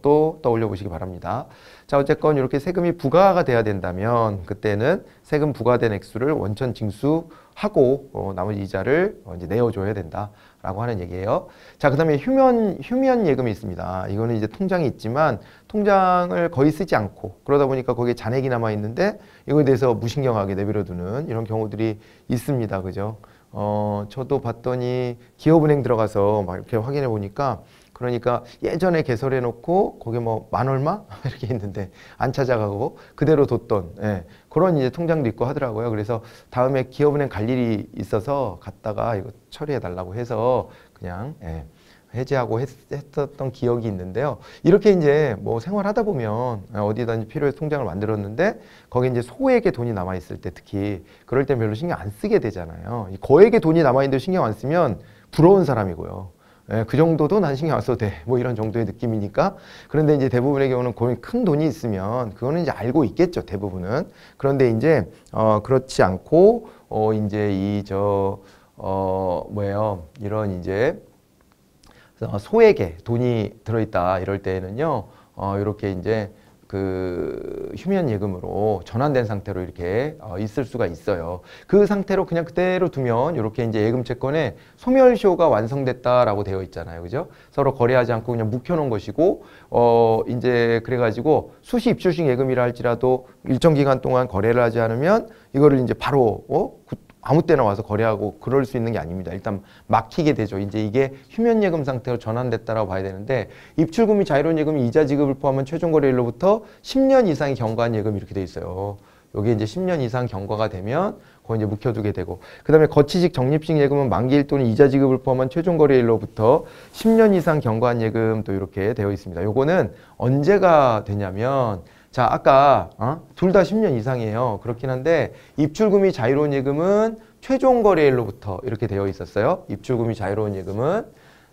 또 떠올려 보시기 바랍니다. 자, 어쨌건 이렇게 세금이 부과가 돼야 된다면 그때는 세금 부과된 액수를 원천 징수하고 어, 나머지 이자를 어, 이제 내어줘야 된다. 라고 하는 얘기예요. 자, 그 다음에 휴면, 휴면 예금이 있습니다. 이거는 이제 통장이 있지만 통장을 거의 쓰지 않고 그러다 보니까 거기에 잔액이 남아있는데 이거에 대해서 무신경하게 내버려두는 이런 경우들이 있습니다. 그죠? 어, 저도 봤더니 기업은행 들어가서 막 이렇게 확인해 보니까 그러니까 예전에 개설해 놓고 거기 뭐 만 얼마 *laughs* 이렇게 있는데 안 찾아가고 그대로 뒀던 예. 그런 이제 통장도 있고 하더라고요. 그래서 다음에 기업은행 갈 일이 있어서 갔다가 이거 처리해 달라고 해서 그냥 예, 해지하고 했, 었던 기억이 있는데요. 이렇게 이제 뭐 생활하다 보면 예, 어디든지 필요해서 통장을 만들었는데 거기 이제 소액의 돈이 남아 있을 때 특히 그럴 때 별로 신경 안 쓰게 되잖아요. 거액의 돈이 남아 있는데 신경 안 쓰면 부러운 사람이고요. 예, 그 정도도 난 신경 안 써도 돼. 뭐 이런 정도의 느낌이니까. 그런데 이제 대부분의 경우는 고민, 큰 돈이 있으면 그거는 이제 알고 있겠죠. 대부분은. 그런데 이제, 어, 그렇지 않고, 어, 이제 이, 저, 어, 뭐예요. 이런 이제 어, 소액에 돈이 들어있다. 이럴 때에는요. 어, 이렇게 이제 그 휴면 예금으로 전환된 상태로 이렇게 어, 있을 수가 있어요. 그 상태로 그냥 그대로 두면 이렇게 이제 예금 채권에 소멸시효가 완성됐다라고 되어 있잖아요. 그죠? 서로 거래하지 않고 그냥 묵혀 놓은 것이고 어 이제 그래 가지고 수시 입출식 예금이라 할지라도 일정 기간 동안 거래를 하지 않으면 이거를 이제 바로 어 아무 때나 와서 거래하고 그럴 수 있는 게 아닙니다. 일단 막히게 되죠. 이제 이게 휴면 예금 상태로 전환됐다라고 봐야 되는데 입출금이 자유로운 예금이 이자 지급을 포함한 최종 거래일로부터 10년 이상의 경과한 예금 이렇게 돼 있어요. 여기 이제 10년 이상 경과가 되면 그거 이제 묵혀두게 되고 그다음에 거치직 적립식 예금은 만기일 또는 이자 지급을 포함한 최종 거래일로부터 10년 이상 경과한 예금 도 이렇게 되어 있습니다. 요거는 언제가 되냐면 자 아까 어? 둘 다 10년 이상이에요. 그렇긴 한데 입출금이 자유로운 예금은 최종 거래일로부터 이렇게 되어 있었어요. 입출금이 자유로운 예금은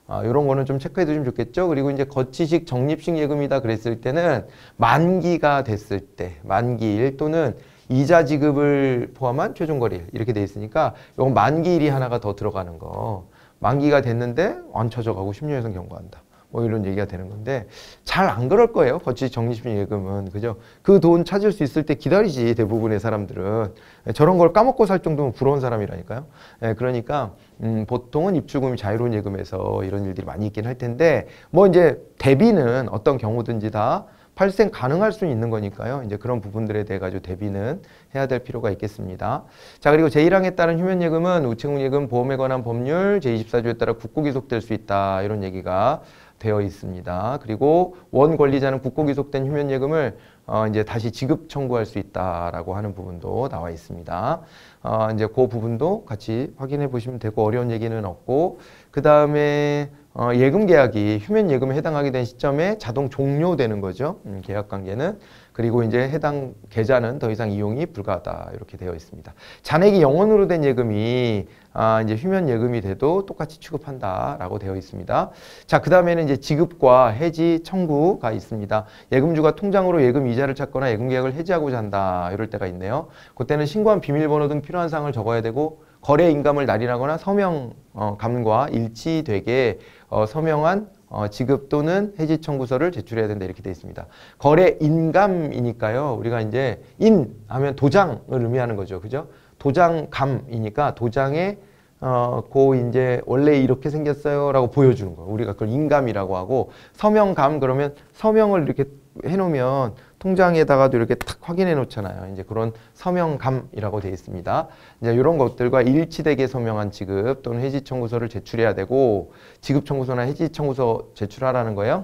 아, 이런 거는 좀 체크해 두시면 좋겠죠. 그리고 이제 거치식 적립식 예금이다 그랬을 때는 만기가 됐을 때 만기일 또는 이자 지급을 포함한 최종 거래일 이렇게 돼 있으니까 이건 만기일이 하나가 더 들어가는 거 만기가 됐는데 안찾져가고 10년 이상 경과한다. 뭐 이런 얘기가 되는 건데 잘 안 그럴 거예요. 거치 적립심 예금은 그죠? 그 돈 찾을 수 있을 때 기다리지 대부분의 사람들은 예, 저런 걸 까먹고 살 정도면 부러운 사람이라니까요. 예, 그러니까 음, 보통은 입출금이 자유로운 예금에서 이런 일들이 많이 있긴 할 텐데 뭐 이제 대비는 어떤 경우든지 다 발생 가능할 수 있는 거니까요. 이제 그런 부분들에 대해 가지고 대비는 해야 될 필요가 있겠습니다. 자, 그리고 제1항에 따른 휴면예금은 우체국예금 보험에 관한 법률 제24조에 따라 국고 기속될 수 있다. 이런 얘기가 되어 있습니다. 그리고 원 권리자는 국고 기속된 휴면 예금을 어, 이제 다시 지급 청구할 수 있다라고 하는 부분도 나와 있습니다. 어, 이제 그 부분도 같이 확인해 보시면 되고 어려운 얘기는 없고 그 다음에 어, 예금 계약이 휴면 예금에 해당하게 된 시점에 자동 종료되는 거죠. 음, 계약 관계는 그리고 이제 해당 계좌는 더 이상 이용이 불가하다 이렇게 되어 있습니다. 잔액이 영원으로 된 예금이 아, 이제 휴면 예금이 돼도 똑같이 취급한다라고 되어 있습니다. 자, 그 다음에는 이제 지급과 해지 청구가 있습니다. 예금주가 통장으로 예금 이자를 찾거나 예금 계약을 해지하고자 한다. 이럴 때가 있네요. 그때는 신고한 비밀번호 등 필요한 사항을 적어야 되고 거래 인감을 날인하거나 서명 어, 감과 일치되게 어, 서명한 어, 지급 또는 해지 청구서를 제출해야 된다 이렇게 되어 있습니다. 거래 인감이니까요. 우리가 이제 인 하면 도장을 의미하는 거죠. 그죠? 도장감이니까 도장에 어, 고 이제 원래 이렇게 생겼어요라고 보여주는 거예요. 우리가 그걸 인감이라고 하고 서명감 그러면 서명을 이렇게 해놓으면 통장에다가도 이렇게 탁 확인해 놓잖아요. 이제 그런 서명감이라고 되어 있습니다. 이제 이런 것들과 일치되게 서명한 지급 또는 해지 청구서를 제출해야 되고 지급 청구서나 해지 청구서 제출하라는 거예요.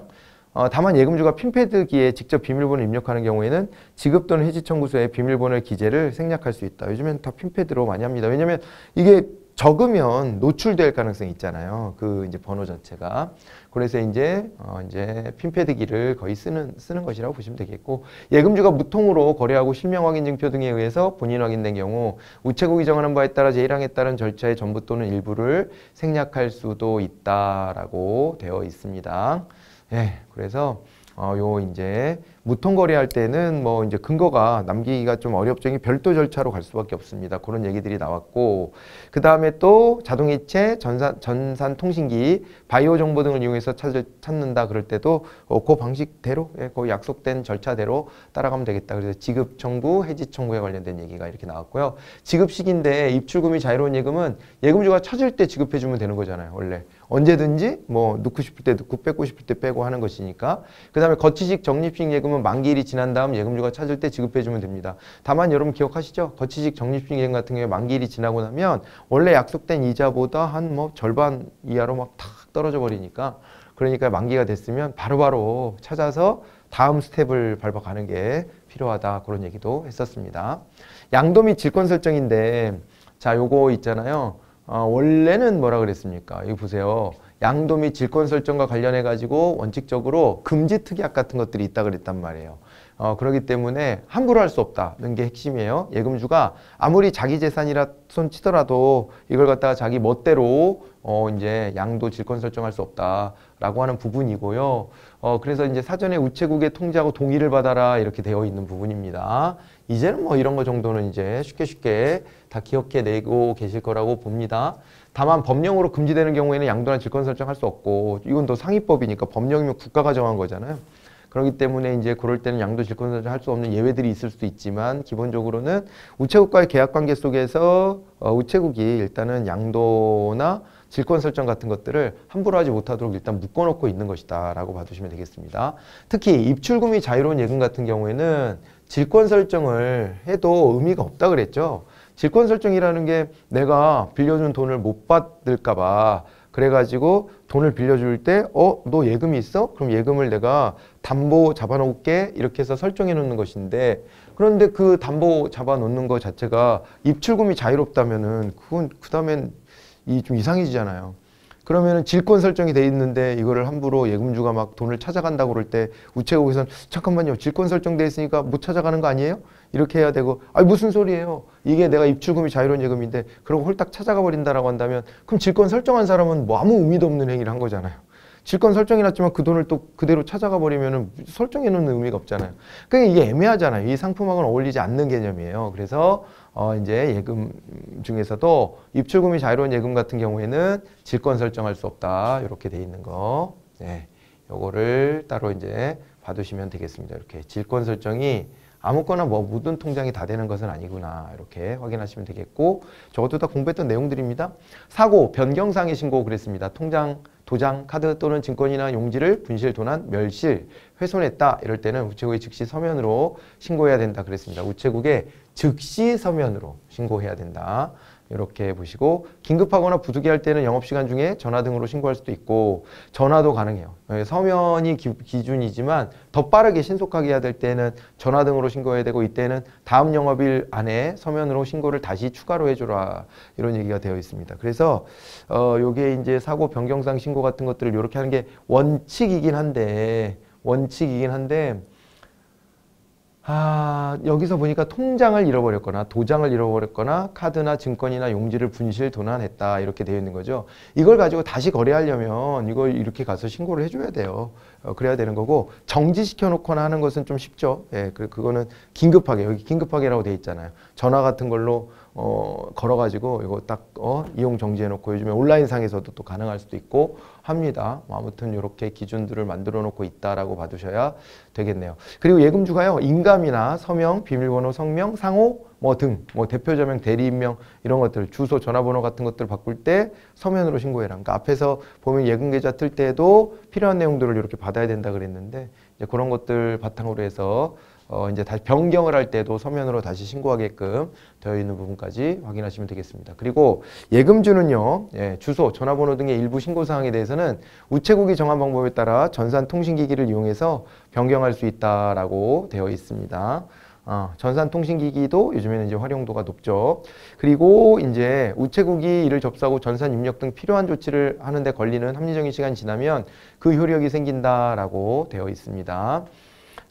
어, 다만 예금주가 핀패드기에 직접 비밀번호를 입력하는 경우에는 지급 또는 해지 청구서에 비밀번호의 기재를 생략할 수 있다. 요즘엔 다 핀패드로 많이 합니다. 왜냐하면 이게 적으면 노출될 가능성이 있잖아요. 그 이제 번호 자체가 그래서 이제 어 이제 핀패드기를 거의 쓰는 쓰는 것이라고 보시면 되겠고 예금주가 무통으로 거래하고 실명 확인증표 등에 의해서 본인 확인된 경우 우체국이 정하는 바에 따라 제1항에 따른 절차의 전부 또는 일부를 생략할 수도 있다라고 되어 있습니다. 예, 그래서 어, 요 이제 무통거래할 때는 뭐 이제 근거가 남기기가 좀 어렵죠. 별도 절차로 갈 수밖에 없습니다. 그런 얘기들이 나왔고 그 다음에 또 자동이체, 전산, 전산 통신기, 바이오 정보 등을 이용해서 찾을, 찾는다 그럴 때도 어, 그 방식대로 예, 그 약속된 절차대로 따라가면 되겠다. 그래서 지급 청구, 해지 청구에 관련된 얘기가 이렇게 나왔고요. 지급 시기인데 입출금이 자유로운 예금은 예금주가 찾을 때 지급해주면 되는 거잖아요. 원래 언제든지 뭐 넣고 싶을 때 넣고 빼고 싶을 때 빼고 하는 것이니까 그 다음에 거치식 적립식 예금 예금은 만기일이 지난 다음 예금주가 찾을 때 지급해주면 됩니다. 다만 여러분 기억하시죠? 거치식 적립식 예금 같은 경우에 만기일이 지나고 나면 원래 약속된 이자보다 한 뭐 절반 이하로 막 탁 떨어져 버리니까 그러니까 만기가 됐으면 바로바로 바로 찾아서 다음 스텝을 밟아가는 게 필요하다 그런 얘기도 했었습니다. 양도 및 질권 설정인데 자 요거 있잖아요. 어, 원래는 뭐라 그랬습니까? 이거 보세요. 양도 및 질권 설정과 관련해 가지고 원칙적으로 금지 특약 같은 것들이 있다 그랬단 말이에요. 어, 그러기 때문에 함부로 할 수 없다는 게 핵심이에요. 예금주가 아무리 자기 재산이라 손 치더라도 이걸 갖다가 자기 멋대로 어, 이제 양도 질권 설정할 수 없다라고 하는 부분이고요. 어, 그래서 이제 사전에 우체국에 통지하고 동의를 받아라 이렇게 되어 있는 부분입니다. 이제는 뭐 이런 거 정도는 이제 쉽게 쉽게 다 기억해내고 계실 거라고 봅니다. 다만 법령으로 금지되는 경우에는 양도나 질권 설정할 수 없고 이건 또 상위법이니까 법령이면 국가가 정한 거잖아요. 그렇기 때문에 이제 그럴 때는 양도 질권 설정 할 수 없는 예외들이 있을 수도 있지만 기본적으로는 우체국과의 계약 관계 속에서 어, 우체국이 일단은 양도나 질권 설정 같은 것들을 함부로 하지 못하도록 일단 묶어놓고 있는 것이다라고 봐주시면 되겠습니다. 특히 입출금이 자유로운 예금 같은 경우에는 질권 설정을 해도 의미가 없다 그랬죠. 질권 설정이라는 게 내가 빌려준 돈을 못 받을까 봐 그래가지고 돈을 빌려줄 때 어 너 예금이 있어? 그럼 예금을 내가 담보 잡아놓을게 이렇게 해서 설정해 놓는 것인데 그런데 그 담보 잡아놓는 것 자체가 입출금이 자유롭다면은 그건 그 다음엔 이 좀 이상해지잖아요. 그러면은 질권 설정이 돼 있는데 이거를 함부로 예금주가 막 돈을 찾아간다고 그럴 때 우체국에서는 잠깐만요 질권 설정돼 있으니까 못 찾아가는 거 아니에요? 이렇게 해야 되고 아 무슨 소리예요? 이게 내가 입출금이 자유로운 예금인데 그러고 홀딱 찾아가 버린다라고 한다면 그럼 질권 설정한 사람은 뭐 아무 의미도 없는 행위를 한 거잖아요. 질권 설정해놨지만 그 돈을 또 그대로 찾아가 버리면은 설정해놓는 의미가 없잖아요. 그러니까 이게 애매하잖아요. 이 상품하고는 어울리지 않는 개념이에요. 그래서 어 이제 예금 중에서도 입출금이 자유로운 예금 같은 경우에는 질권 설정할 수 없다. 이렇게 돼 있는 거. 네. 요거를 따로 이제 봐두시면 되겠습니다. 이렇게 질권 설정이 아무거나 뭐 모든 통장이 다 되는 것은 아니구나 이렇게 확인하시면 되겠고 저것도 다 공부했던 내용들입니다. 사고, 변경상의 신고 그랬습니다. 통장, 도장, 카드 또는 증권이나 용지를 분실, 도난, 멸실, 훼손했다 이럴 때는 우체국에 즉시 서면으로 신고해야 된다 그랬습니다. 우체국에 즉시 서면으로 신고해야 된다. 이렇게 보시고 긴급하거나 부득이할 때는 영업시간 중에 전화 등으로 신고할 수도 있고 전화도 가능해요. 예, 서면이 기, 준이지만더 빠르게 신속하게 해야 될 때는 전화 등으로 신고해야 되고 이때는 다음 영업일 안에 서면으로 신고를 다시 추가로 해줘라 이런 얘기가 되어 있습니다. 그래서 어 요게 이제 사고 변경상 신고 같은 것들을 이렇게 하는 게 원칙이긴 한데 원칙이긴 한데 아, 여기서 보니까 통장을 잃어버렸거나 도장을 잃어버렸거나 카드나 증권이나 용지를 분실 도난했다 이렇게 되어 있는 거죠. 이걸 가지고 다시 거래하려면 이걸 이렇게 가서 신고를 해줘야 돼요. 어, 그래야 되는 거고 정지시켜 놓거나 하는 것은 좀 쉽죠. 예, 그, 그거는 긴급하게 여기 긴급하게라고 돼 있잖아요. 전화 같은 걸로 어, 걸어가지고 이거 딱 어, 이용 정지해 놓고 요즘에 온라인 상에서도 또 가능할 수도 있고 합니다. 뭐 아무튼 이렇게 기준들을 만들어 놓고 있다라고 봐두셔야 되겠네요. 그리고 예금주가요. 인감이나 서명, 비밀번호, 성명, 상호 뭐 등, 뭐 대표자명, 대리인명 이런 것들, 주소, 전화번호 같은 것들 바꿀 때 서면으로 신고해라. 그러니까 앞에서 보면 예금계좌 틀 때에도 필요한 내용들을 이렇게 받아야 된다 그랬는데 이제 그런 것들 바탕으로 해서 어, 이제 다시 변경을 할 때도 서면으로 다시 신고하게끔 되어 있는 부분까지 확인하시면 되겠습니다. 그리고 예금주는요, 예, 주소, 전화번호 등의 일부 신고사항에 대해서는 우체국이 정한 방법에 따라 전산통신기기를 이용해서 변경할 수 있다라고 되어 있습니다. 아, 전산통신기기도 요즘에는 이제 활용도가 높죠. 그리고 이제 우체국이 이를 접수하고 전산 입력 등 필요한 조치를 하는데 걸리는 합리적인 시간이 지나면 그 효력이 생긴다라고 되어 있습니다.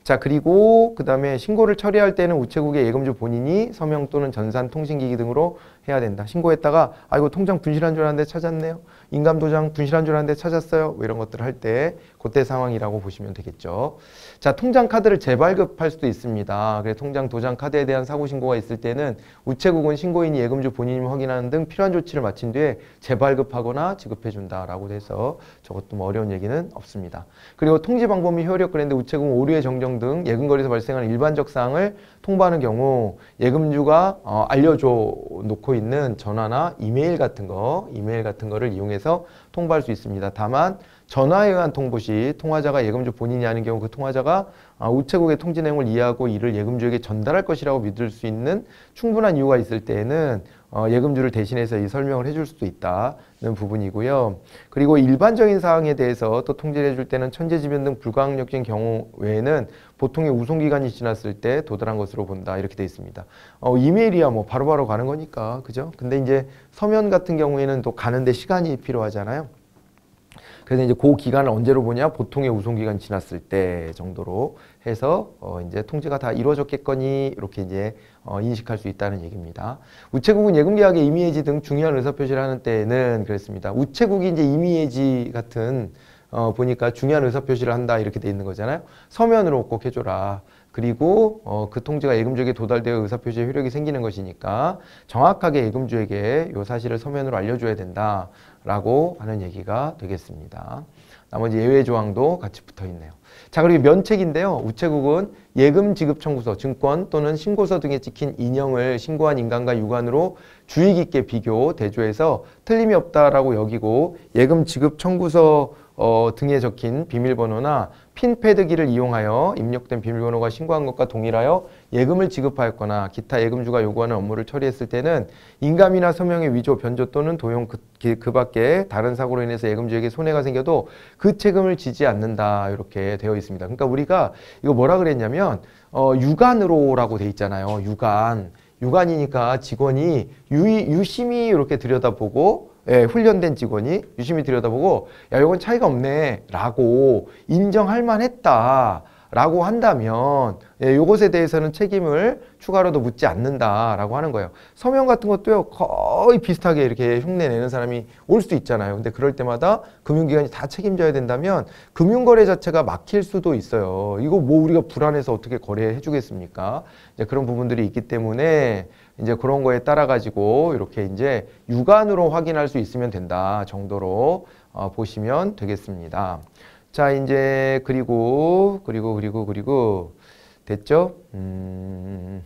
자 그리고 그 다음에 신고를 처리할 때는 우체국의 예금주 본인이 서명 또는 전산 통신기기 등으로 해야 된다. 신고했다가 아이고 통장 분실한 줄 알았는데 찾았네요. 인감도장 분실한 줄 알았는데 찾았어요. 뭐 이런 것들을 할 때 그때 상황이라고 보시면 되겠죠. 자 통장 카드를 재발급할 수도 있습니다. 그래 통장 도장 카드에 대한 사고 신고가 있을 때는 우체국은 신고인이 예금주 본인임 확인하는 등 필요한 조치를 마친 뒤에 재발급하거나 지급해준다라고 해서 저것도 뭐 어려운 얘기는 없습니다. 그리고 통지 방법이 효력 그랬는데 우체국은 오류의 정정 등 예금거리에서 발생하는 일반적 사항을 통보하는 경우 예금주가 어, 알려줘 놓고 있는 전화나 이메일 같은 거, 이메일 같은 거를 이용해서 통보할 수 있습니다. 다만 전화에 의한 통보 시 통화자가 예금주 본인이 하는 경우 그 통화자가 아, 우체국의 통지 내용을 이해하고 이를 예금주에게 전달할 것이라고 믿을 수 있는 충분한 이유가 있을 때에는 어, 예금주를 대신해서 이 설명을 해줄 수도 있다는 부분이고요. 그리고 일반적인 사항에 대해서 또 통지를 해줄 때는 천재지변 등 불가항력적인 경우 외에는 보통의 우송 기간이 지났을 때 도달한 것으로 본다 이렇게 돼 있습니다. 어, 이메일이야 뭐 바로바로 바로 가는 거니까 그죠? 근데 이제 서면 같은 경우에는 또 가는데 시간이 필요하잖아요. 그래서 이제 그 기간을 언제로 보냐 보통의 우송 기간 지났을 때 정도로 해서 어, 이제 통제가 다 이루어졌겠거니 이렇게 이제 어, 인식할 수 있다는 얘기입니다. 우체국은 예금계약의 임의해지 등 중요한 의사표시를 하는 때에는 그랬습니다. 우체국이 이제 임의해지 같은 어, 보니까 중요한 의사표시를 한다 이렇게 돼 있는 거잖아요. 서면으로 꼭 해줘라. 그리고 어, 그 통지가 예금주에게 도달되어 의사표시의 효력이 생기는 것이니까 정확하게 예금주에게 요 사실을 서면으로 알려줘야 된다라고 하는 얘기가 되겠습니다. 나머지 예외 조항도 같이 붙어 있네요. 자 그리고 면책인데요. 우체국은 예금 지급 청구서, 증권 또는 신고서 등에 찍힌 인형을 신고한 인간과 유관으로 주의 깊게 비교, 대조해서 틀림이 없다라고 여기고 예금 지급 청구서 어, 등에 적힌 비밀번호나 핀패드기를 이용하여 입력된 비밀번호가 신고한 것과 동일하여 예금을 지급하였거나 기타 예금주가 요구하는 업무를 처리했을 때는 인감이나 서명의 위조, 변조 또는 도용 그, 그, 그 밖에 다른 사고로 인해서 예금주에게 손해가 생겨도 그 책임을 지지 않는다 이렇게 되어 있습니다. 그러니까 우리가 이거 뭐라 그랬냐면 어, 유관으로라고 돼 있잖아요. 유관. 유관이니까 직원이 유, 유심히 이렇게 들여다보고 예, 훈련된 직원이 유심히 들여다보고 야 이건 차이가 없네 라고 인정할 만했다 라고 한다면 예, 이것에 대해서는 책임을 추가로도 묻지 않는다라고 하는 거예요. 서명 같은 것도요. 거의 비슷하게 이렇게 흉내 내는 사람이 올 수도 있잖아요. 근데 그럴 때마다 금융기관이 다 책임져야 된다면 금융거래 자체가 막힐 수도 있어요. 이거 뭐 우리가 불안해서 어떻게 거래해 주겠습니까? 이제 그런 부분들이 있기 때문에 이제 그런 거에 따라 가지고 이렇게 이제 육안으로 확인할 수 있으면 된다 정도로 어, 보시면 되겠습니다. 자 이제 그리고 그리고 그리고 그리고 됐죠? 음...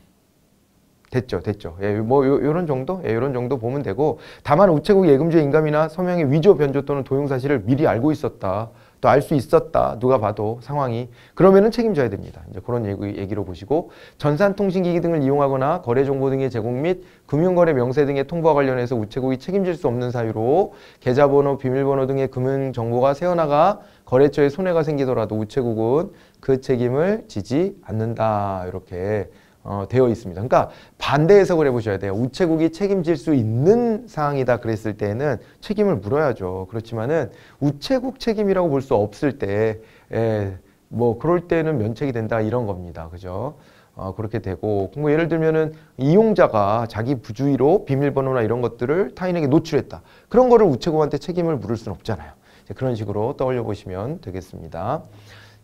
됐죠, 됐죠. 예, 뭐, 요, 요런 정도? 예, 요런 정도 보면 되고, 다만 우체국 예금주의 인감이나 서명의 위조 변조 또는 도용 사실을 미리 알고 있었다. 또알수 있었다. 누가 봐도 상황이. 그러면은 책임져야 됩니다. 이제 그런 얘기, 얘기로 보시고 전산통신기기 등을 이용하거나 거래정보 등의 제공 및 금융거래 명세 등의 통보와 관련해서 우체국이 책임질 수 없는 사유로 계좌번호, 비밀번호 등의 금융정보가 새어나가 거래처에 손해가 생기더라도 우체국은 그 책임을 지지 않는다. 이렇게 어, 되어 있습니다. 그러니까 반대 해석을 해보셔야 돼요. 우체국이 책임질 수 있는 사항이다 그랬을 때는 책임을 물어야죠. 그렇지만은 우체국 책임이라고 볼 수 없을 때, 에, 예, 뭐 그럴 때는 면책이 된다 이런 겁니다. 그죠? 어, 그렇게 되고 뭐 예를 들면은 이용자가 자기 부주의로 비밀번호나 이런 것들을 타인에게 노출했다. 그런 거를 우체국한테 책임을 물을 수는 없잖아요. 그런 식으로 떠올려 보시면 되겠습니다.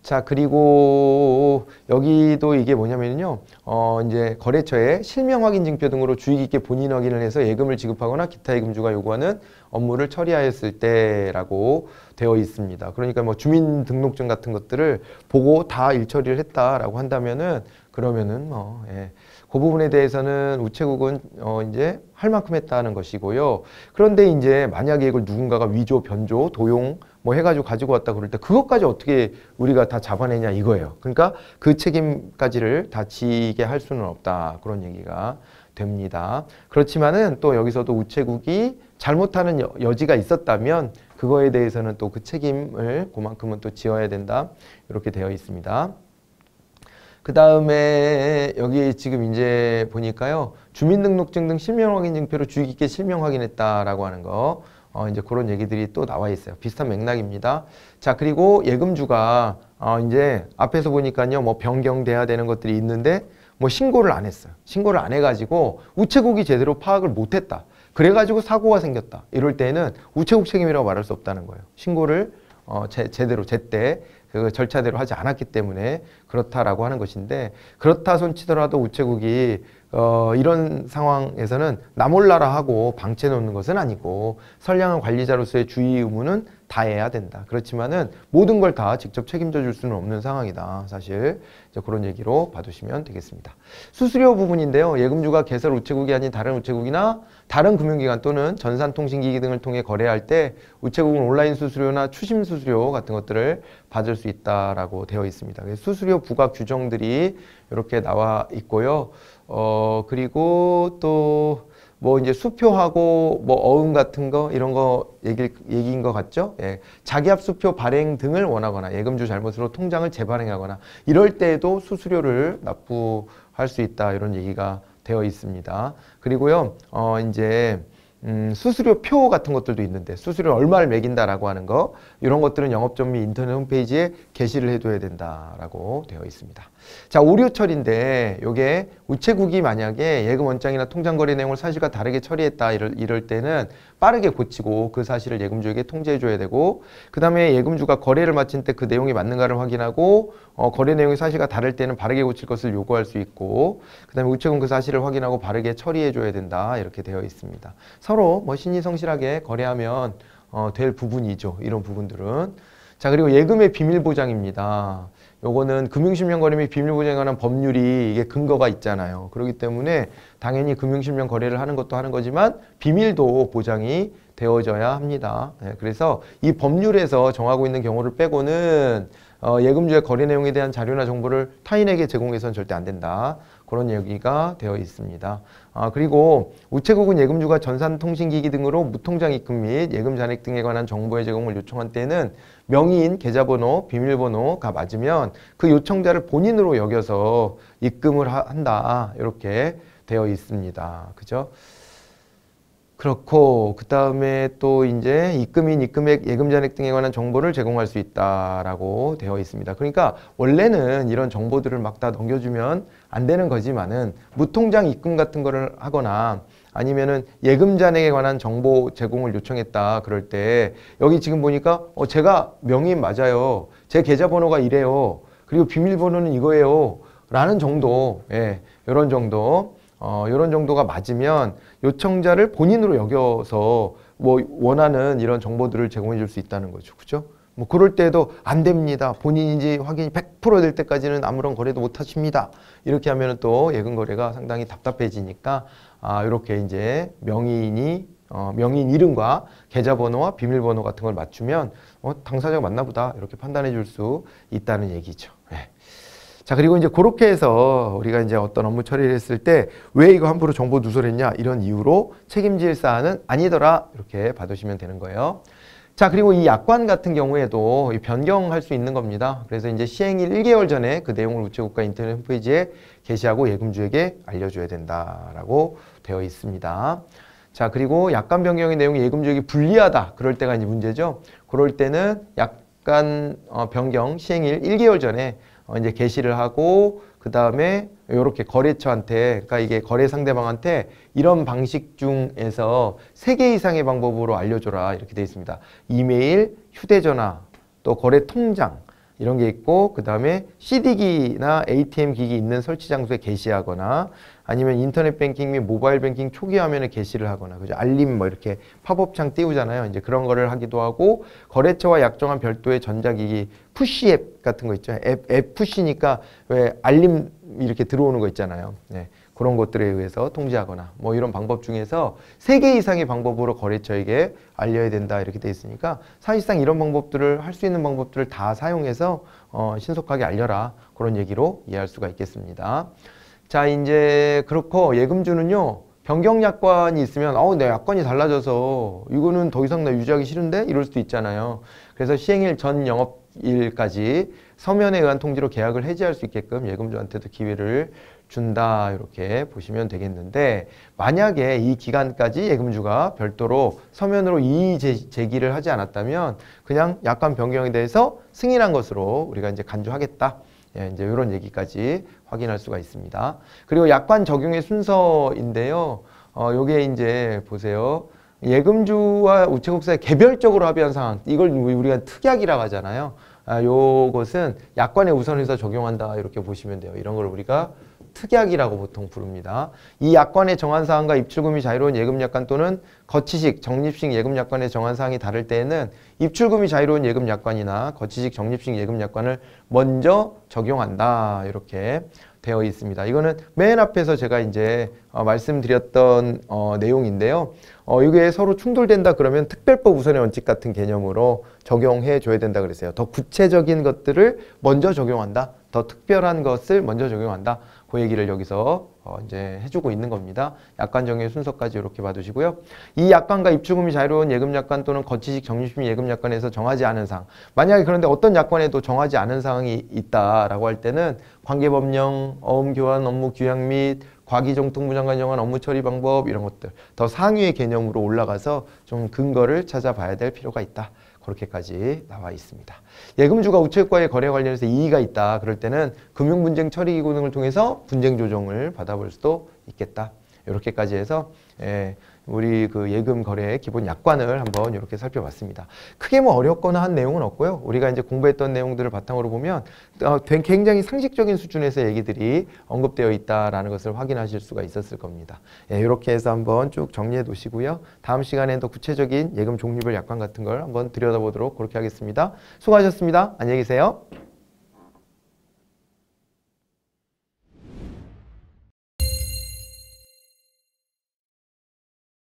자, 그리고 여기도 이게 뭐냐면요. 어, 이제 거래처에 실명 확인 증표 등으로 주의 깊게 본인 확인을 해서 예금을 지급하거나 기타 예금주가 요구하는 업무를 처리하였을 때라고 되어 있습니다. 그러니까 뭐 주민등록증 같은 것들을 보고 다 일처리를 했다라고 한다면은 그러면은 뭐 예. 그 부분에 대해서는 우체국은 어 이제 할 만큼 했다는 것이고요. 그런데 이제 만약에 이걸 누군가가 위조, 변조, 도용 뭐 해가지고 가지고 왔다 그럴 때 그것까지 어떻게 우리가 다 잡아내냐 이거예요. 그러니까 그 책임까지를 다 지게 할 수는 없다 그런 얘기가 됩니다. 그렇지만은 또 여기서도 우체국이 잘못하는 여지가 있었다면 그거에 대해서는 또 그 책임을 그만큼은 또 지어야 된다 이렇게 되어 있습니다. 그 다음에 여기 지금 이제 보니까요 주민등록증 등 실명 확인 증표로 주의 깊게 실명 확인했다라고 하는 거 어, 이제 그런 얘기들이 또 나와 있어요. 비슷한 맥락입니다. 자, 그리고 예금주가 어, 이제 앞에서 보니까요, 뭐 변경돼야 되는 것들이 있는데 뭐 신고를 안 했어요. 신고를 안 해가지고 우체국이 제대로 파악을 못했다. 그래가지고 사고가 생겼다. 이럴 때는 우체국 책임이라고 말할 수 없다는 거예요. 신고를 어, 제, 제대로 제때 그 절차대로 하지 않았기 때문에 그렇다라고 하는 것인데 그렇다 손치더라도 우체국이 어, 이런 상황에서는 나몰라라 하고 방치해 놓는 것은 아니고 선량한 관리자로서의 주의 의무는 다해야 된다. 그렇지만은 모든 걸 다 직접 책임져 줄 수는 없는 상황이다. 사실 이제 그런 얘기로 봐두시면 되겠습니다. 수수료 부분인데요. 예금주가 개설 우체국이 아닌 다른 우체국이나 다른 금융기관 또는 전산통신기기 등을 통해 거래할 때 우체국은 온라인 수수료나 추심 수수료 같은 것들을 받을 수 있다라고 되어 있습니다. 수수료 부과 규정들이 이렇게 나와 있고요. 어, 그리고 또 뭐 이제 수표하고 뭐 어음 같은 거 이런 거 얘기, 얘기인 것 같죠? 예. 자기합 수표 발행 등을 원하거나 예금주 잘못으로 통장을 재발행하거나 이럴 때에도 수수료를 납부할 수 있다 이런 얘기가 되어 있습니다. 그리고요, 어, 이제, 음, 수수료표 같은 것들도 있는데 수수료 얼마를 매긴다라고 하는 거 이런 것들은 영업점 및 인터넷 홈페이지에 게시를 해둬야 된다라고 되어 있습니다. 자 오류 처리인데 요게 우체국이 만약에 예금 원장이나 통장거래 내용을 사실과 다르게 처리했다 이럴, 이럴 때는 빠르게 고치고 그 사실을 예금주에게 통지해줘야 되고 그 다음에 예금주가 거래를 마친 때 그 내용이 맞는가를 확인하고 어, 거래 내용이 사실과 다를 때는 바르게 고칠 것을 요구할 수 있고 그 다음에 우체국은 그 사실을 확인하고 바르게 처리해줘야 된다 이렇게 되어 있습니다. 서로 뭐 신의성실하게 거래하면 어, 될 부분이죠. 이런 부분들은. 자 그리고 예금의 비밀보장입니다. 요거는 금융실명 거래및 비밀보장에 관한 법률이 이게 근거가 있잖아요. 그렇기 때문에 당연히 금융실명 거래를 하는 것도 하는 거지만 비밀도 보장이 되어져야 합니다. 네, 그래서 이 법률에서 정하고 있는 경우를 빼고는 어, 예금주의 거래 내용에 대한 자료나 정보를 타인에게 제공해서는 절대 안 된다. 그런 얘기가 되어 있습니다. 아, 그리고 우체국은 예금주가 전산통신기기 등으로 무통장 입금 및 예금 잔액 등에 관한 정보의 제공을 요청한 때에는 명의인 계좌번호, 비밀번호가 맞으면 그 요청자를 본인으로 여겨서 입금을 한다 이렇게 되어 있습니다. 그죠? 그렇고 그 다음에 또 이제 입금인, 입금액, 예금잔액 등에 관한 정보를 제공할 수 있다라고 되어 있습니다. 그러니까 원래는 이런 정보들을 막 다 넘겨주면 안 되는 거지만은 무통장 입금 같은 거를 하거나 아니면은 예금잔액에 관한 정보 제공을 요청했다 그럴 때 여기 지금 보니까 어 제가 명의인 맞아요. 제 계좌번호가 이래요. 그리고 비밀번호는 이거예요. 라는 정도, 예, 이런 정도. 어, 이런 정도가 맞으면 요청자를 본인으로 여겨서 뭐 원하는 이런 정보들을 제공해 줄 수 있다는 거죠. 그죠? 뭐 그럴 때도 안 됩니다. 본인인지 확인이 100%될 때까지는 아무런 거래도 못 하십니다. 이렇게 하면 또 예금 거래가 상당히 답답해지니까 아, 이렇게 이제 명인이 어, 명인 이름과 계좌번호와 비밀번호 같은 걸 맞추면 어, 당사자가 맞나 보다 이렇게 판단해 줄 수 있다는 얘기죠. 자, 그리고 이제 그렇게 해서 우리가 이제 어떤 업무 처리를 했을 때 왜 이거 함부로 정보 누설했냐 이런 이유로 책임질 사안은 아니더라 이렇게 봐두시면 되는 거예요. 자, 그리고 이 약관 같은 경우에도 변경할 수 있는 겁니다. 그래서 이제 시행일 1개월 전에 그 내용을 우체국과 인터넷 홈페이지에 게시하고 예금주에게 알려줘야 된다라고 되어 있습니다. 자, 그리고 약관 변경의 내용이 예금주에게 불리하다. 그럴 때가 이제 문제죠. 그럴 때는 약관 어, 변경 시행일 1개월 전에 어, 이제 게시를 하고 그 다음에 이렇게 거래처한테 그러니까 이게 거래 상대방한테 이런 방식 중에서 세 개 이상의 방법으로 알려줘라 이렇게 되어 있습니다. 이메일, 휴대전화, 또 거래 통장 이런 게 있고 그 다음에 CD기나 ATM 기기 있는 설치 장소에 게시하거나 아니면 인터넷 뱅킹 및 모바일 뱅킹 초기 화면에 게시를 하거나 그죠 알림 뭐 이렇게 팝업창 띄우잖아요 이제 그런 거를 하기도 하고 거래처와 약정한 별도의 전자기기 푸시 앱 같은 거 있죠 앱, 앱 푸시니까 왜 알림 이렇게 들어오는 거 있잖아요 네. 그런 것들에 의해서 통제하거나 뭐 이런 방법 중에서 세 개 이상의 방법으로 거래처에게 알려야 된다 이렇게 돼 있으니까 사실상 이런 방법들을 할 수 있는 방법들을 다 사용해서 어, 신속하게 알려라 그런 얘기로 이해할 수가 있겠습니다. 자 이제 그렇고 예금주는요 변경 약관이 있으면 어우 내 약관이 달라져서 이거는 더 이상 나 유지하기 싫은데 이럴 수도 있잖아요. 그래서 시행일 전 영업일까지 서면에 의한 통지로 계약을 해지할 수 있게끔 예금주한테도 기회를 준다 이렇게 보시면 되겠는데 만약에 이 기간까지 예금주가 별도로 서면으로 이의 제기를 하지 않았다면 그냥 약관 변경에 대해서 승인한 것으로 우리가 이제 간주하겠다. 예, 이제 이런 얘기까지 확인할 수가 있습니다. 그리고 약관 적용의 순서인데요. 어, 요게 이제 보세요. 예금주와 우체국사에 개별적으로 합의한 사항, 이걸 우리가 특약이라고 하잖아요. 아, 요것은 약관의 우선에서 적용한다 이렇게 보시면 돼요. 이런 걸 우리가 특약이라고 보통 부릅니다. 이 약관의 정한 사항과 입출금이 자유로운 예금 약관 또는 거치식, 정립식 예금 약관의 정한 사항이 다를 때에는 입출금이 자유로운 예금 약관이나 거치식, 정립식 예금 약관을 먼저 적용한다. 이렇게 되어 있습니다. 이거는 맨 앞에서 제가 이제 어, 말씀드렸던 어, 내용인데요. 어, 이게 서로 충돌된다 그러면 특별법 우선의 원칙 같은 개념으로 적용해 줘야 된다 그랬어요. 더 구체적인 것들을 먼저 적용한다. 더 특별한 것을 먼저 적용한다. 그 얘기를 여기서 어 이제 해주고 있는 겁니다. 약관 정의 순서까지 이렇게 봐두시고요. 이 약관과 입주금이 자유로운 예금 약관 또는 거치식 정립심 예금 약관에서 정하지 않은 사항. 만약에 그런데 어떤 약관에도 정하지 않은 사항이 있다라고 할 때는 관계법령, 어음 교환 업무 규약 및 과기정통부 장관 정한 업무 처리 방법 이런 것들 더 상위의 개념으로 올라가서 좀 근거를 찾아봐야 될 필요가 있다. 그렇게까지 나와 있습니다. 예금주가 우체국과의 거래 관련해서 이의가 있다. 그럴 때는 금융분쟁 처리 기구 등을 통해서 분쟁 조정을 받아볼 수도 있겠다. 이렇게까지 해서 예, 우리 그 예금 거래 의 기본 약관을 한번 이렇게 살펴봤습니다. 크게 뭐 어렵거나 한 내용은 없고요. 우리가 이제 공부했던 내용들을 바탕으로 보면 어, 굉장히 상식적인 수준에서 얘기들이 언급되어 있다라는 것을 확인하실 수가 있었을 겁니다. 예, 이렇게 해서 한번 쭉 정리해 놓으시고요. 다음 시간엔 더 구체적인 예금 종류별 약관 같은 걸 한번 들여다보도록 그렇게 하겠습니다. 수고하셨습니다. 안녕히 계세요.